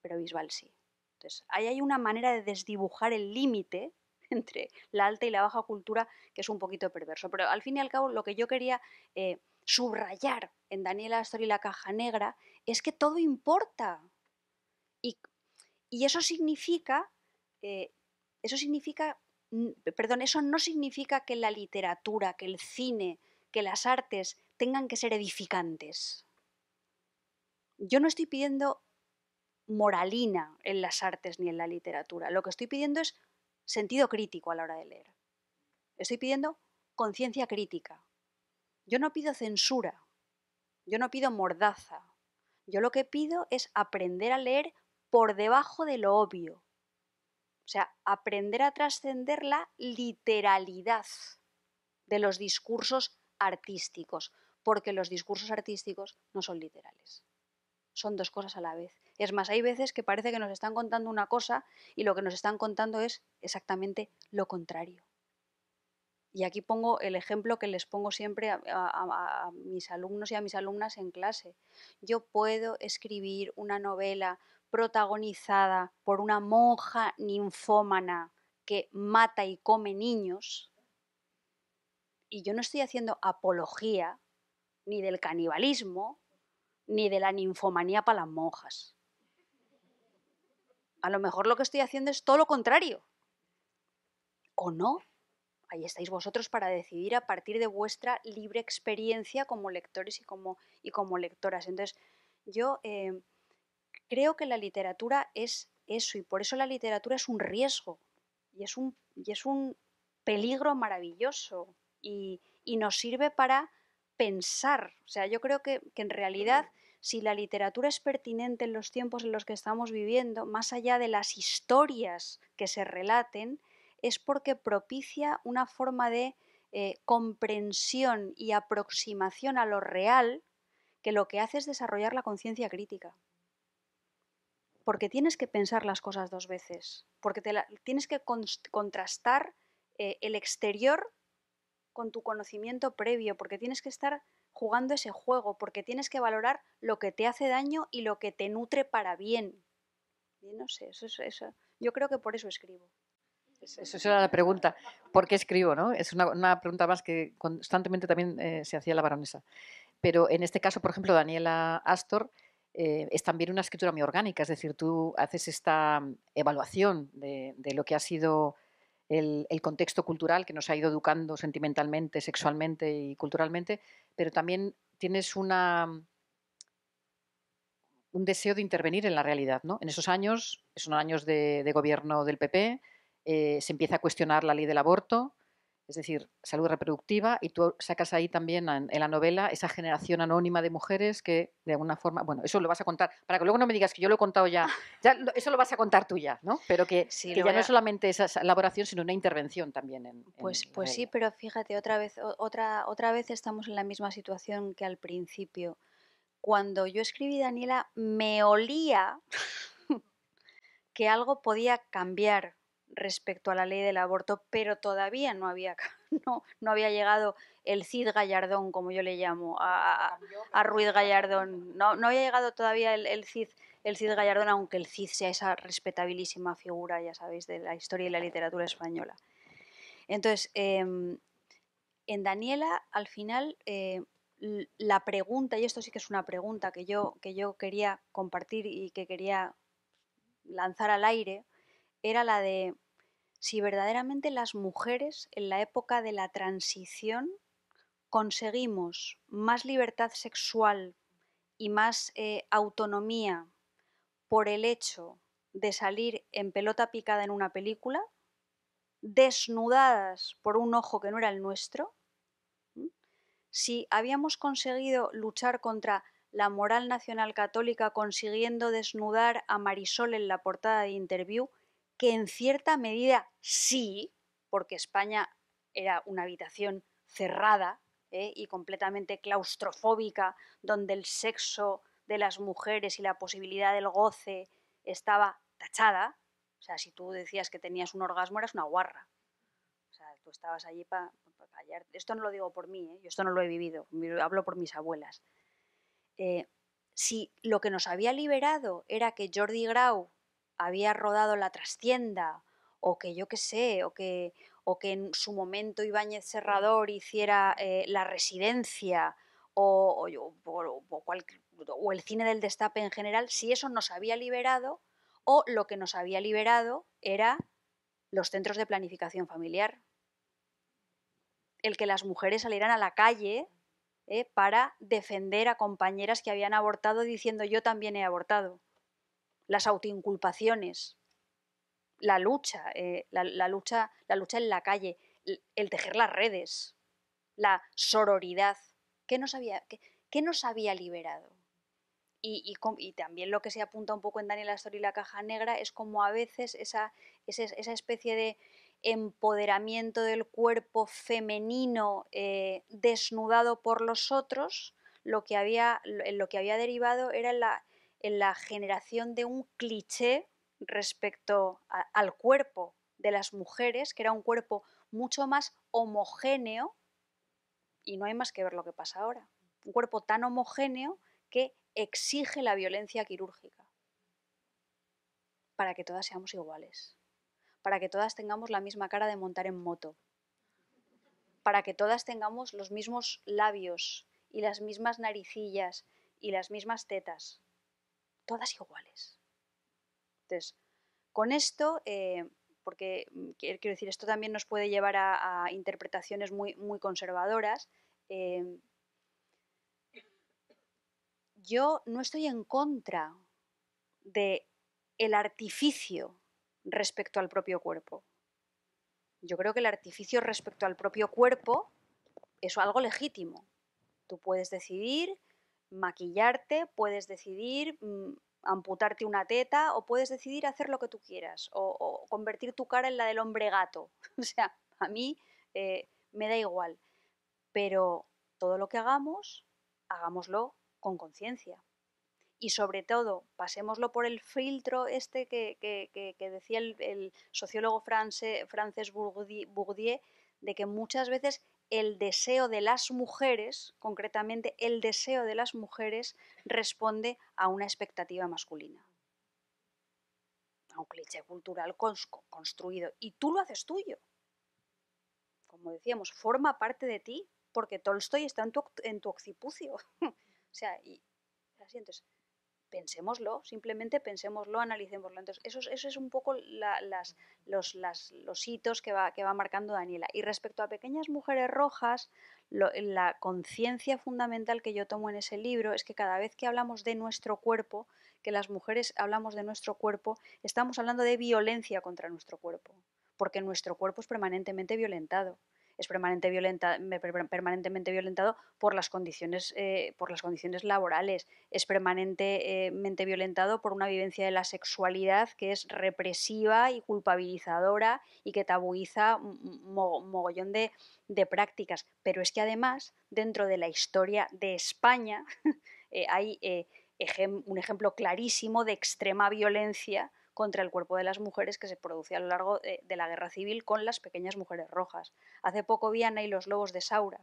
Speaker 3: pero Bisbal sí. Entonces, ahí hay una manera de desdibujar el límite entre la alta y la baja cultura que es un poquito perverso. Pero al fin y al cabo, lo que yo quería eh, subrayar en Daniela Astor y la Caja Negra es que todo importa. Y, eso significa, eh, eso significa perdón, eso no significa que la literatura, que el cine, que las artes tengan que ser edificantes. Yo no estoy pidiendo moralina en las artes ni en la literatura. Lo que estoy pidiendo es sentido crítico a la hora de leer. Estoy pidiendo conciencia crítica. Yo no pido censura. Yo no pido mordaza. Yo lo que pido es aprender a leer por debajo de lo obvio, o sea, aprender a trascender la literalidad de los discursos artísticos, porque los discursos artísticos no son literales. Son dos cosas a la vez. Es más, hay veces que parece que nos están contando una cosa y lo que nos están contando es exactamente lo contrario. Y aquí pongo el ejemplo que les pongo siempre a, mis alumnos y a mis alumnas en clase. Yo puedo escribir una novela protagonizada por una monja ninfómana que mata y come niños, y yo no estoy haciendo apología ni del canibalismo, ni de la ninfomanía para las monjas. A lo mejor lo que estoy haciendo es todo lo contrario. ¿O no? Ahí estáis vosotros para decidir a partir de vuestra libre experiencia como lectores y como, y como lectoras. Entonces, yo eh, creo que la literatura es eso y por eso la literatura es un riesgo y es un, peligro maravilloso y, nos sirve para pensar. O sea, yo creo que, en realidad si la literatura es pertinente en los tiempos en los que estamos viviendo, más allá de las historias que se relaten, es porque propicia una forma de eh, comprensión y aproximación a lo real que lo que hace es desarrollar la conciencia crítica porque tienes que pensar las cosas dos veces, porque tienes que contrastar eh, el exterior con tu conocimiento previo, porque tienes que estar jugando ese juego, porque tienes que valorar lo que te hace daño y lo que te nutre para bien. no sé, yo creo que por eso escribo.
Speaker 2: Eso era la pregunta. ¿Por qué escribo? ¿no? Es una, pregunta más que constantemente también eh, se hacía la baronesa. Pero en este caso, por ejemplo, Daniela Astor eh, es también una escritura muy orgánica, es decir, tú haces esta mm, evaluación de, lo que ha sido el, contexto cultural que nos ha ido educando sentimentalmente, sexualmente y culturalmente, pero también tienes una mm, un deseo de intervenir en la realidad. ¿no? En esos años, son años de, gobierno del PP, eh, se empieza a cuestionar la ley del aborto, es decir, salud reproductiva, y tú sacas ahí también en, la novela esa generación anónima de mujeres que de alguna forma, bueno, eso lo vas a contar, para que luego no me digas que yo lo he contado ya, eso lo vas a contar tú ya, ¿no? Pero que, ya no es solamente esa elaboración, sino una intervención también. En, pues pues sí,
Speaker 3: pero fíjate, otra vez, otra, otra vez estamos en la misma situación que al principio. Cuando yo escribí Daniela, me olía que algo podía cambiar respecto a la ley del aborto, pero todavía no había, no, no había llegado el Cid Gallardón, como yo le llamo, a, Ruiz Gallardón. No, no, había llegado todavía el, Cid, el Cid Gallardón, aunque el Cid sea esa respetabilísima figura, ya sabéis, de la historia y la literatura española. Entonces, em, en Daniela, al final, eh, la pregunta, y esto sí que es una pregunta que yo, que yo quería compartir y que quería lanzar al aire, era la de si verdaderamente las mujeres en la época de la transición conseguimos más libertad sexual y más eh, autonomía por el hecho de salir en pelota picada en una película, desnudadas por un ojo que no era el nuestro, si habíamos conseguido luchar contra la moral nacional católica consiguiendo desnudar a Marisol en la portada de Interview, que en cierta medida sí, porque España era una habitación cerrada ¿eh? y completamente claustrofóbica, donde el sexo de las mujeres y la posibilidad del goce estaba tachada. O sea, si tú decías que tenías un orgasmo, eras una guarra. O sea, tú estabas allí para pa callar. Esto no lo digo por mí, ¿eh? yo esto no lo he vivido, hablo por mis abuelas. Eh, si lo que nos había liberado era que Jordi Grau había rodado la trastienda, o que yo qué sé, o que, o que en su momento Ibáñez Serrador hiciera eh, la residencia, o, o, o, el cine del destape en general, si eso nos había liberado o lo que nos había liberado era los centros de planificación familiar. El que las mujeres salieran a la calle eh, para defender a compañeras que habían abortado diciendo yo también he abortado las autoinculpaciones, la lucha, eh, la, lucha, la lucha en la calle, el, tejer las redes, la sororidad. ¿Qué nos había, nos liberado? Y, también lo que se apunta un poco en Daniel Astor y la caja negra es como a veces esa, especie de empoderamiento del cuerpo femenino eh, desnudado por los otros, lo que había, lo que había derivado era la, en la generación de un cliché respecto al cuerpo de las mujeres, que era un cuerpo mucho más homogéneo, y no hay más que ver lo que pasa ahora, un cuerpo tan homogéneo que exige la violencia quirúrgica para que todas seamos iguales, para que todas tengamos la misma cara de montar en moto, para que todas tengamos los mismos labios y las mismas naricillas y las mismas tetas, todas iguales. Entonces, con esto, eh, porque mm, quiero decir, esto también nos puede llevar a, interpretaciones muy, conservadoras, em, yo no estoy en contra de el artificio respecto al propio cuerpo. Yo creo que el artificio respecto al propio cuerpo es algo legítimo. Tú puedes decidir maquillarte, puedes decidir mm, amputarte una teta o puedes decidir hacer lo que tú quieras o, convertir tu cara en la del hombre gato. o sea, a mí eh, me da igual. Pero todo lo que hagamos, hagámoslo con conciencia. Y sobre todo, pasémoslo por el filtro este que, decía el, sociólogo francés francés Bourdieu, de que muchas veces el deseo de las mujeres, concretamente el deseo de las mujeres responde a una expectativa masculina, a un cliché cultural construido. Y tú lo haces tuyo. Como decíamos, forma parte de ti porque Tolstoy está en tu, en occipucio. o sea, y, así entonces, pensémoslo, simplemente pensémoslo, analicémoslo. Entonces, eso, es un poco los, hitos que va, marcando Daniela. Y respecto a Pequeñas Mujeres Rojas, la conciencia fundamental que yo tomo en ese libro es que cada vez que hablamos de nuestro cuerpo, que las mujeres hablamos de nuestro cuerpo, estamos hablando de violencia contra nuestro cuerpo, porque nuestro cuerpo es permanentemente violentado es permanentemente violentado por las condiciones, eh, por las condiciones laborales, es permanentemente eh, violentado por una vivencia de la sexualidad que es represiva y culpabilizadora y que tabuiza un mogollón de, prácticas. Pero es que además, dentro de la historia de España, eh, hay un ejemplo clarísimo de extrema violencia contra el cuerpo de las mujeres que se produce a lo largo de, la guerra civil con las pequeñas mujeres rojas. Hace poco vi Ana y los lobos de Saura.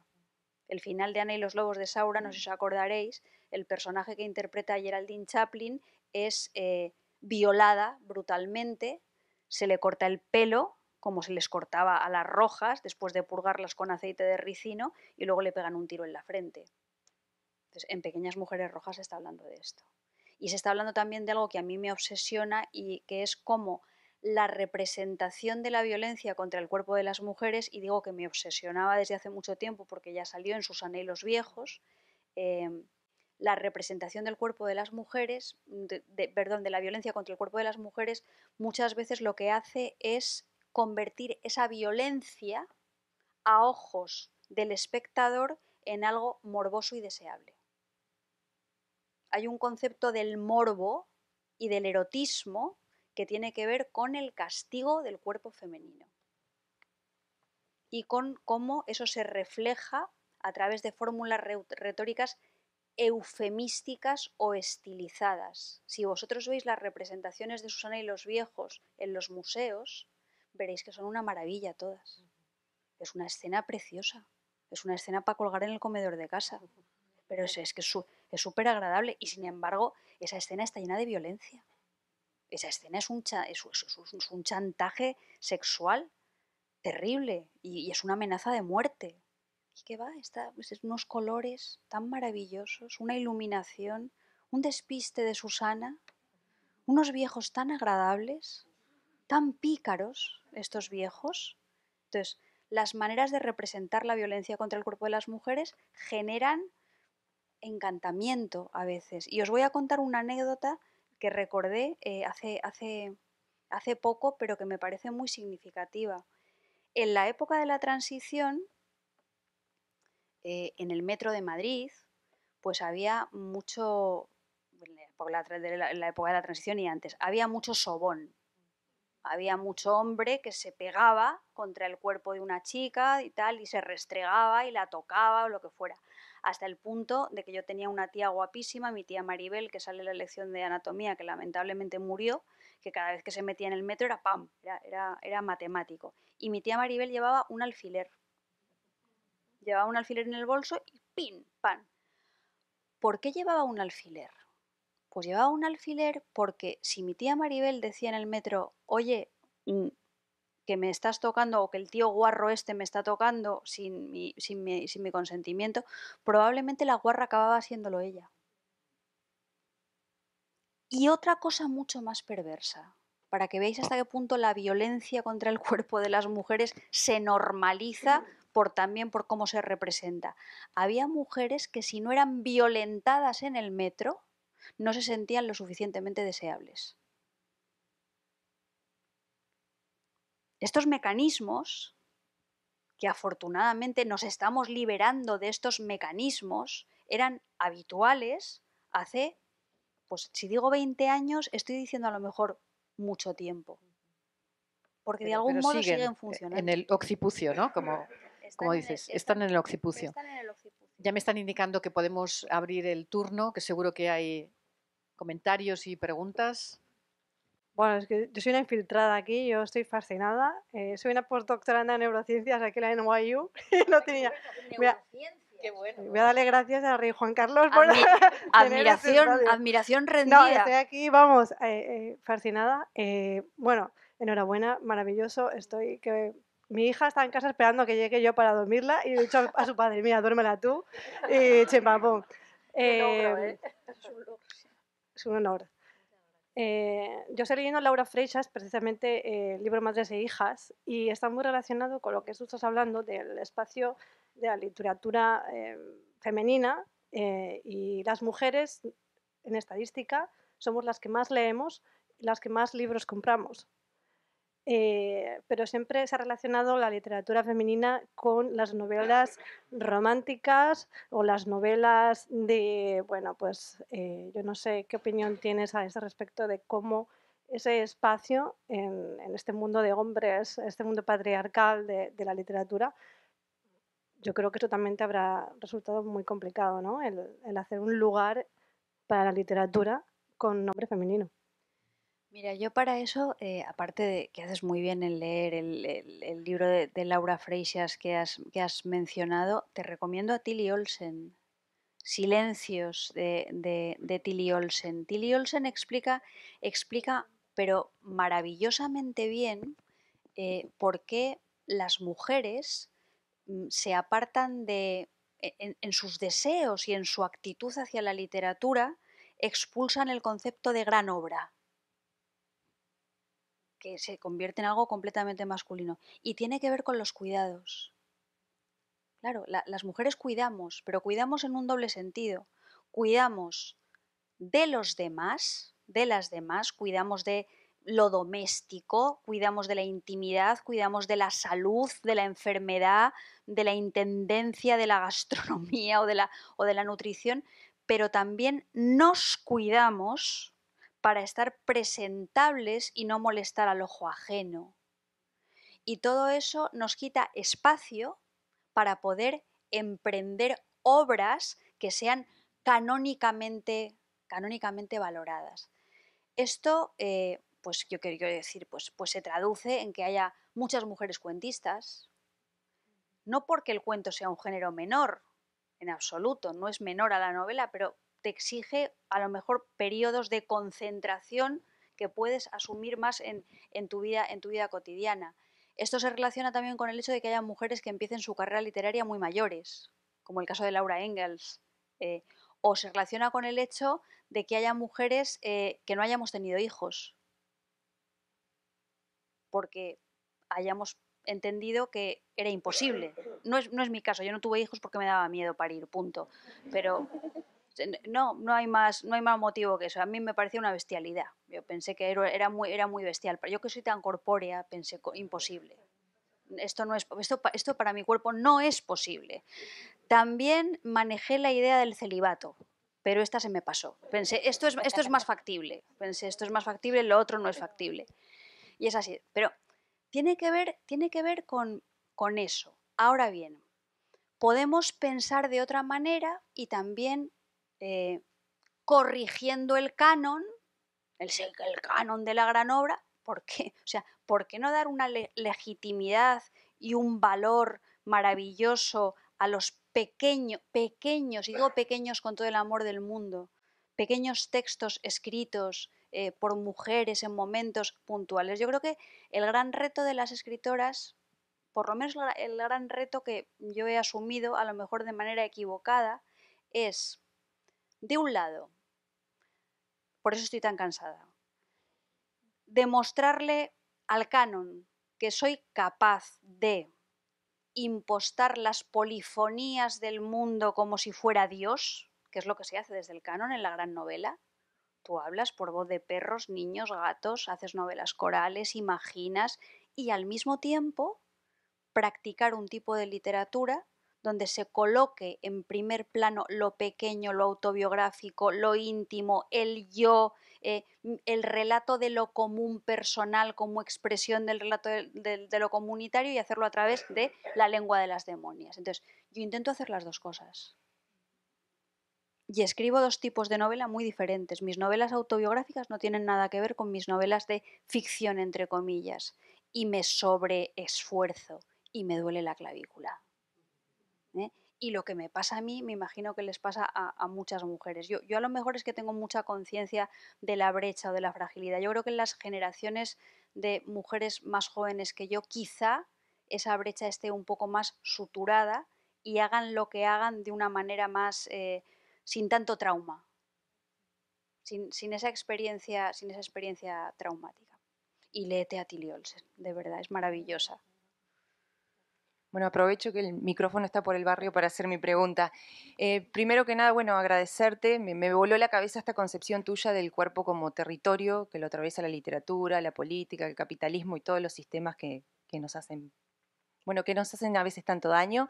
Speaker 3: El final de Ana y los lobos de Saura, no sé si os acordaréis, el personaje que interpreta a Geraldine Chaplin es eh, violada brutalmente, se le corta el pelo como se les cortaba a las rojas después de purgarlas con aceite de ricino y luego le pegan un tiro en la frente. Entonces, en Pequeñas Mujeres Rojas se está hablando de esto. Y se está hablando también de algo que a mí me obsesiona y que es cómo la representación de la violencia contra el cuerpo de las mujeres, y digo que me obsesionaba desde hace mucho tiempo porque ya salió en sus anhelos viejos, em, la representación del cuerpo de las mujeres, perdón, de la violencia contra el cuerpo de las mujeres, muchas veces lo que hace es convertir esa violencia a ojos del espectador en algo morboso y deseable hay un concepto del morbo y del erotismo que tiene que ver con el castigo del cuerpo femenino y con cómo eso se refleja a través de fórmulas retóricas eufemísticas o estilizadas. Si vosotros veis las representaciones de Susana y los viejos en los museos, veréis que son una maravilla todas. Es una escena preciosa, es una escena para colgar en el comedor de casa, pero es, es que su, es súper agradable y sin embargo esa escena está llena de violencia. Esa escena es un, un chantaje sexual terrible y, es una amenaza de muerte. ¿Y qué va? Está, pues, unos colores tan maravillosos, una iluminación, un despiste de Susana, unos viejos tan agradables, tan pícaros estos viejos. Entonces, las maneras de representar la violencia contra el cuerpo de las mujeres generan encantamiento a veces. Y os voy a contar una anécdota que recordé eh, hace, hace, hace poco, pero que me parece muy significativa. En la época de la transición, eh, en el metro de Madrid, pues había mucho, en la, la época de la transición y antes, había mucho sobón. Había mucho hombre que se pegaba contra el cuerpo de una chica y tal, y se restregaba y la tocaba o lo que fuera hasta el punto de que yo tenía una tía guapísima, mi tía Maribel, que sale en la lección de anatomía, que lamentablemente murió, que cada vez que se metía en el metro era pam, era, matemático. Y mi tía Maribel llevaba un alfiler. Llevaba un alfiler en el bolso y pin, pan. ¿Por qué llevaba un alfiler? Pues llevaba un alfiler porque si mi tía Maribel decía en el metro, oye, mm, que me estás tocando o que el tío guarro este me está tocando sin mi, consentimiento, probablemente la guarra acababa haciéndolo ella. Y otra cosa mucho más perversa, para que veáis ah. hasta qué punto la violencia contra el cuerpo de las mujeres se normaliza por también por cómo se representa. Había mujeres que si no eran violentadas en el metro, no se sentían lo suficientemente deseables. Estos mecanismos, que afortunadamente nos estamos liberando de estos mecanismos, eran habituales hace, pues si digo 20 años, estoy diciendo a lo mejor mucho tiempo.
Speaker 2: Porque de algún modo siguen, funcionando. En el occipucio, ¿no? Como, como dices, Están en el occipucio. Ya me están indicando que podemos abrir el turno, que seguro que hay
Speaker 4: comentarios y preguntas. Bueno, es que yo soy una infiltrada aquí, yo estoy fascinada. Eh, soy una postdoctoranda en neurociencias aquí en la NYU. no tenía. Qué bueno. Voy a darle gracias a Rey Juan Carlos por admiración, admiración rendida. No, estoy aquí, vamos, eh, eh, fascinada. bueno, enhorabuena, maravilloso. Estoy que mi hija está en casa esperando que llegue yo para dormirla y he dicho a su padre, mira, duérmela tú y chimpapón. Eh, es un honor. Eh, yo estoy leyendo Laura Freixas, precisamente eh, el libro Madres e Hijas, y está muy relacionado con lo que tú estás hablando del espacio de la literatura eh, femenina y las mujeres, en estadística, somos las que más leemos, las que más libros compramos. Eh, pero siempre se ha relacionado la literatura femenina con las novelas románticas o las novelas de, bueno, pues eh, yo no sé qué opinión tienes a ese respecto de cómo ese espacio en, este mundo de hombres, este mundo patriarcal de, la literatura, yo creo que eso también te habrá resultado muy complicado, ¿no? el hacer un lugar para la literatura con nombre femenino.
Speaker 3: Mira, yo para eso, eh, aparte de que haces muy bien en leer el, libro de, Laura Freixas que has, mencionado, te recomiendo a Tilly Olsen, Silencios de, Tilly Olsen. Tilly Olsen explica, explica pero maravillosamente bien, eh, por qué las mujeres mm, se apartan de, e, en sus deseos y en su actitud hacia la literatura, expulsan el concepto de gran obra que se convierte en algo completamente masculino. Y tiene que ver con los cuidados. Claro, las mujeres cuidamos, pero cuidamos en un doble sentido. Cuidamos de los demás, de las demás, cuidamos de lo doméstico, cuidamos de la intimidad, cuidamos de la salud, de la enfermedad, de la intendencia, de la gastronomía o de la, o de la nutrición, pero también nos cuidamos para estar presentables y no molestar al ojo ajeno. Y todo eso nos quita espacio para poder emprender obras que sean canónicamente, valoradas. Esto, eh, pues yo quería decir, pues, pues se traduce en que haya muchas mujeres cuentistas, no porque el cuento sea un género menor, en absoluto, no es menor a la novela, pero te exige a lo mejor periodos de concentración que puedes asumir más en, tu, vida, en tu vida cotidiana. Esto se relaciona también con el hecho de que haya mujeres que empiecen su carrera literaria muy mayores, como el caso de Laura Engels, eh, o se relaciona con el hecho de que haya mujeres eh, que no hayamos tenido hijos, porque hayamos entendido que era imposible. No es, no es mi caso, yo no tuve hijos porque me daba miedo parir, punto. Pero no, no hay, más, no hay más motivo que eso. A mí me parecía una bestialidad. Yo pensé que era muy, era muy bestial. Pero yo que soy tan corpórea, pensé, imposible. Esto, no es, esto, esto para mi cuerpo no es posible. También manejé la idea del celibato pero esta se me pasó. Pensé, esto es, esto es más factible. Pensé, esto es más factible, lo otro no es factible. Y es así. Pero tiene que ver, tiene que ver con, con eso. Ahora bien, podemos pensar de otra manera y también eh, corrigiendo el canon, el, canon de la gran obra, ¿por qué? O sea, ¿por qué no dar una legitimidad y un valor maravilloso a los pequeños, pequeños, y digo pequeños con todo el amor del mundo, pequeños textos escritos eh, por mujeres en momentos puntuales? Yo creo que el gran reto de las escritoras, por lo menos el gran reto que yo he asumido, a lo mejor de manera equivocada, es de un lado, por eso estoy tan cansada, demostrarle al canon que soy capaz de impostar las polifonías del mundo como si fuera Dios, que es lo que se hace desde el canon en la gran novela. Tú hablas por voz de perros, niños, gatos, haces novelas corales, imaginas y al mismo tiempo practicar un tipo de literatura donde se coloque en primer plano lo pequeño, lo autobiográfico, lo íntimo, el yo, eh, el relato de lo común personal como expresión del relato de, de, lo comunitario y hacerlo a través de la lengua de las demonias. Entonces, yo intento hacer las dos cosas. Y escribo dos tipos de novela muy diferentes. Mis novelas autobiográficas no tienen nada que ver con mis novelas de ficción, entre comillas. Y me sobreesfuerzo y me duele la clavícula. ¿eh? Y lo que me pasa a mí, me imagino que les pasa a, muchas mujeres. Yo, yo a lo mejor es que tengo mucha conciencia de la brecha o de la fragilidad. Yo creo que en las generaciones de mujeres más jóvenes que yo, quizá esa brecha esté un poco más suturada y hagan lo que hagan de una manera más eh, sin tanto trauma, sin, sin, esa experiencia, sin esa experiencia traumática. Y léete a Tilly Olsen, de verdad, es maravillosa.
Speaker 5: Bueno, aprovecho que el micrófono está por el barrio para hacer mi pregunta. Eh, primero que nada, bueno, agradecerte. Me, voló la cabeza esta concepción tuya del cuerpo como territorio, que lo atraviesa la literatura, la política, el capitalismo y todos los sistemas que, que nos hacen, bueno, que nos hacen a veces tanto daño.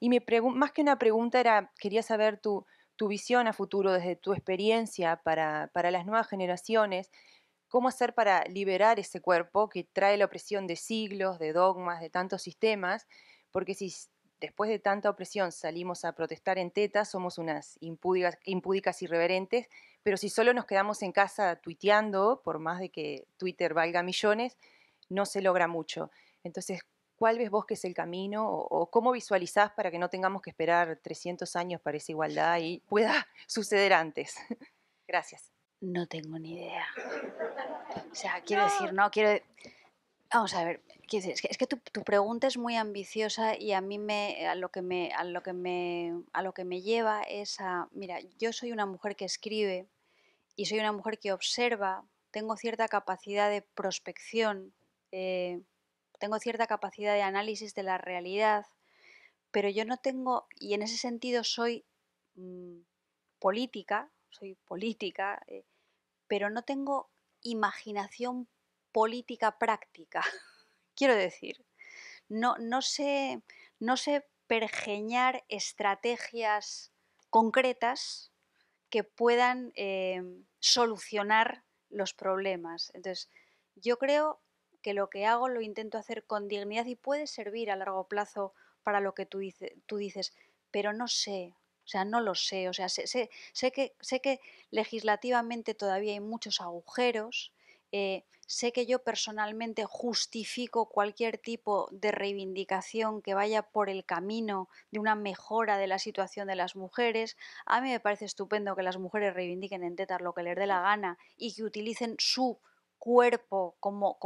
Speaker 5: Y más que una pregunta era, quería saber tu, tu visión a futuro desde tu experiencia para, para las nuevas generaciones. ¿Cómo hacer para liberar ese cuerpo que trae la opresión de siglos, de dogmas, de tantos sistemas, porque si después de tanta opresión salimos a protestar en teta, somos unas impúdicas, impúdicas irreverentes, pero si solo nos quedamos en casa tuiteando, por más de que Twitter valga millones, no se logra mucho. Entonces, ¿cuál ves vos que es el camino o, cómo visualizás para que no tengamos que esperar 300 años para esa igualdad y pueda suceder antes? Gracias. No tengo ni idea. O sea, quiero decir, no, quiero... Vamos a ver,
Speaker 3: es que, es que tu, pregunta es muy ambiciosa y a mí me, a lo que me, a lo que me, a lo que me lleva es a, mira, yo soy una mujer que escribe y soy una mujer que observa, tengo cierta capacidad de prospección, eh, tengo cierta capacidad de análisis de la realidad, pero yo no tengo, y en ese sentido soy mm, política, soy política, eh, pero no tengo imaginación política práctica. Quiero decir, no, no, sé, no sé pergeñar estrategias concretas que puedan em, solucionar los problemas. Entonces, yo creo que lo que hago lo intento hacer con dignidad y puede servir a largo plazo para lo que tú, tú dices, pero no sé, o sea, no lo sé, o sea, sé, sé, que, sé que legislativamente todavía hay muchos agujeros, eh, sé que yo personalmente justifico cualquier tipo de reivindicación que vaya por el camino de una mejora de la situación de las mujeres. A mí me parece estupendo que las mujeres reivindiquen en tetas lo que les dé la gana y que utilicen su cuerpo como,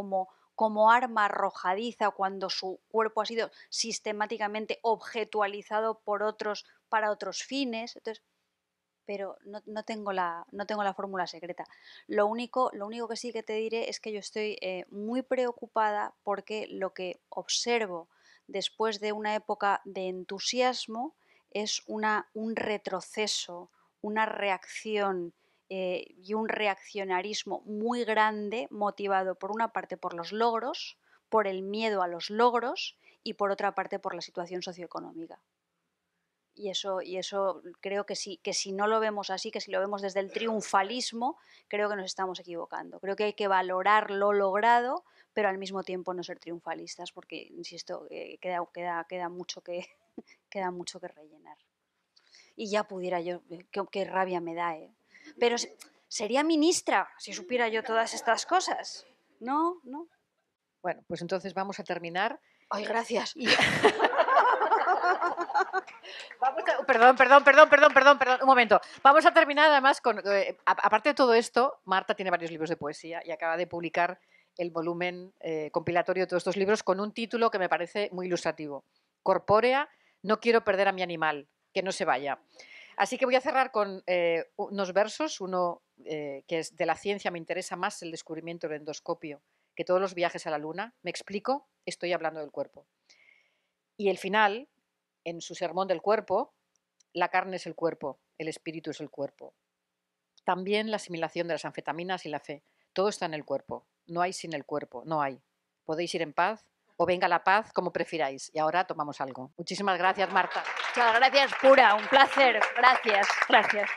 Speaker 3: como arma arrojadiza cuando su cuerpo ha sido sistemáticamente objetualizado por otros para otros fines. Entonces, pero no, tengo la, fórmula secreta. Lo único, que sí que te diré es que yo estoy eh, muy preocupada porque lo que observo después de una época de entusiasmo es un retroceso, una reacción eh, y un reaccionarismo muy grande motivado por una parte por los logros, por el miedo a los logros y por otra parte por la situación socioeconómica. Y eso, y eso creo que si, que si no lo vemos así, que si lo vemos desde el triunfalismo, creo que nos estamos equivocando. Creo que hay que valorar lo logrado, pero al mismo tiempo no ser triunfalistas, porque, insisto, eh, queda, queda, queda, mucho que, queda mucho que rellenar. Y ya pudiera yo, eh, qué, rabia me da, ¿eh? Pero sería ministra si supiera yo todas estas cosas. No, no.
Speaker 2: Bueno, pues entonces vamos a terminar. Ay, gracias. perdón, perdón, perdón, perdón, perdón, un momento. Vamos a terminar además con, eh, aparte de todo esto, Marta tiene varios libros de poesía y acaba de publicar el volumen eh, compilatorio de todos estos libros con un título que me parece muy ilustrativo. Corpórea, no quiero perder a mi animal, que no se vaya. Así que voy a cerrar con eh, unos versos, uno que es de la ciencia me interesa más el descubrimiento del endoscopio que todos los viajes a la luna. Me explico, estoy hablando del cuerpo. Y el final en su sermón del cuerpo, la carne es el cuerpo, el espíritu es el cuerpo. También la asimilación de las anfetaminas y la fe. Todo está en el cuerpo. No hay sin el cuerpo, no hay. Podéis ir en paz o venga la paz, como prefiráis. Y ahora tomamos algo. Muchísimas gracias, Marta.
Speaker 3: gracias, Pura. Un placer. Gracias, gracias.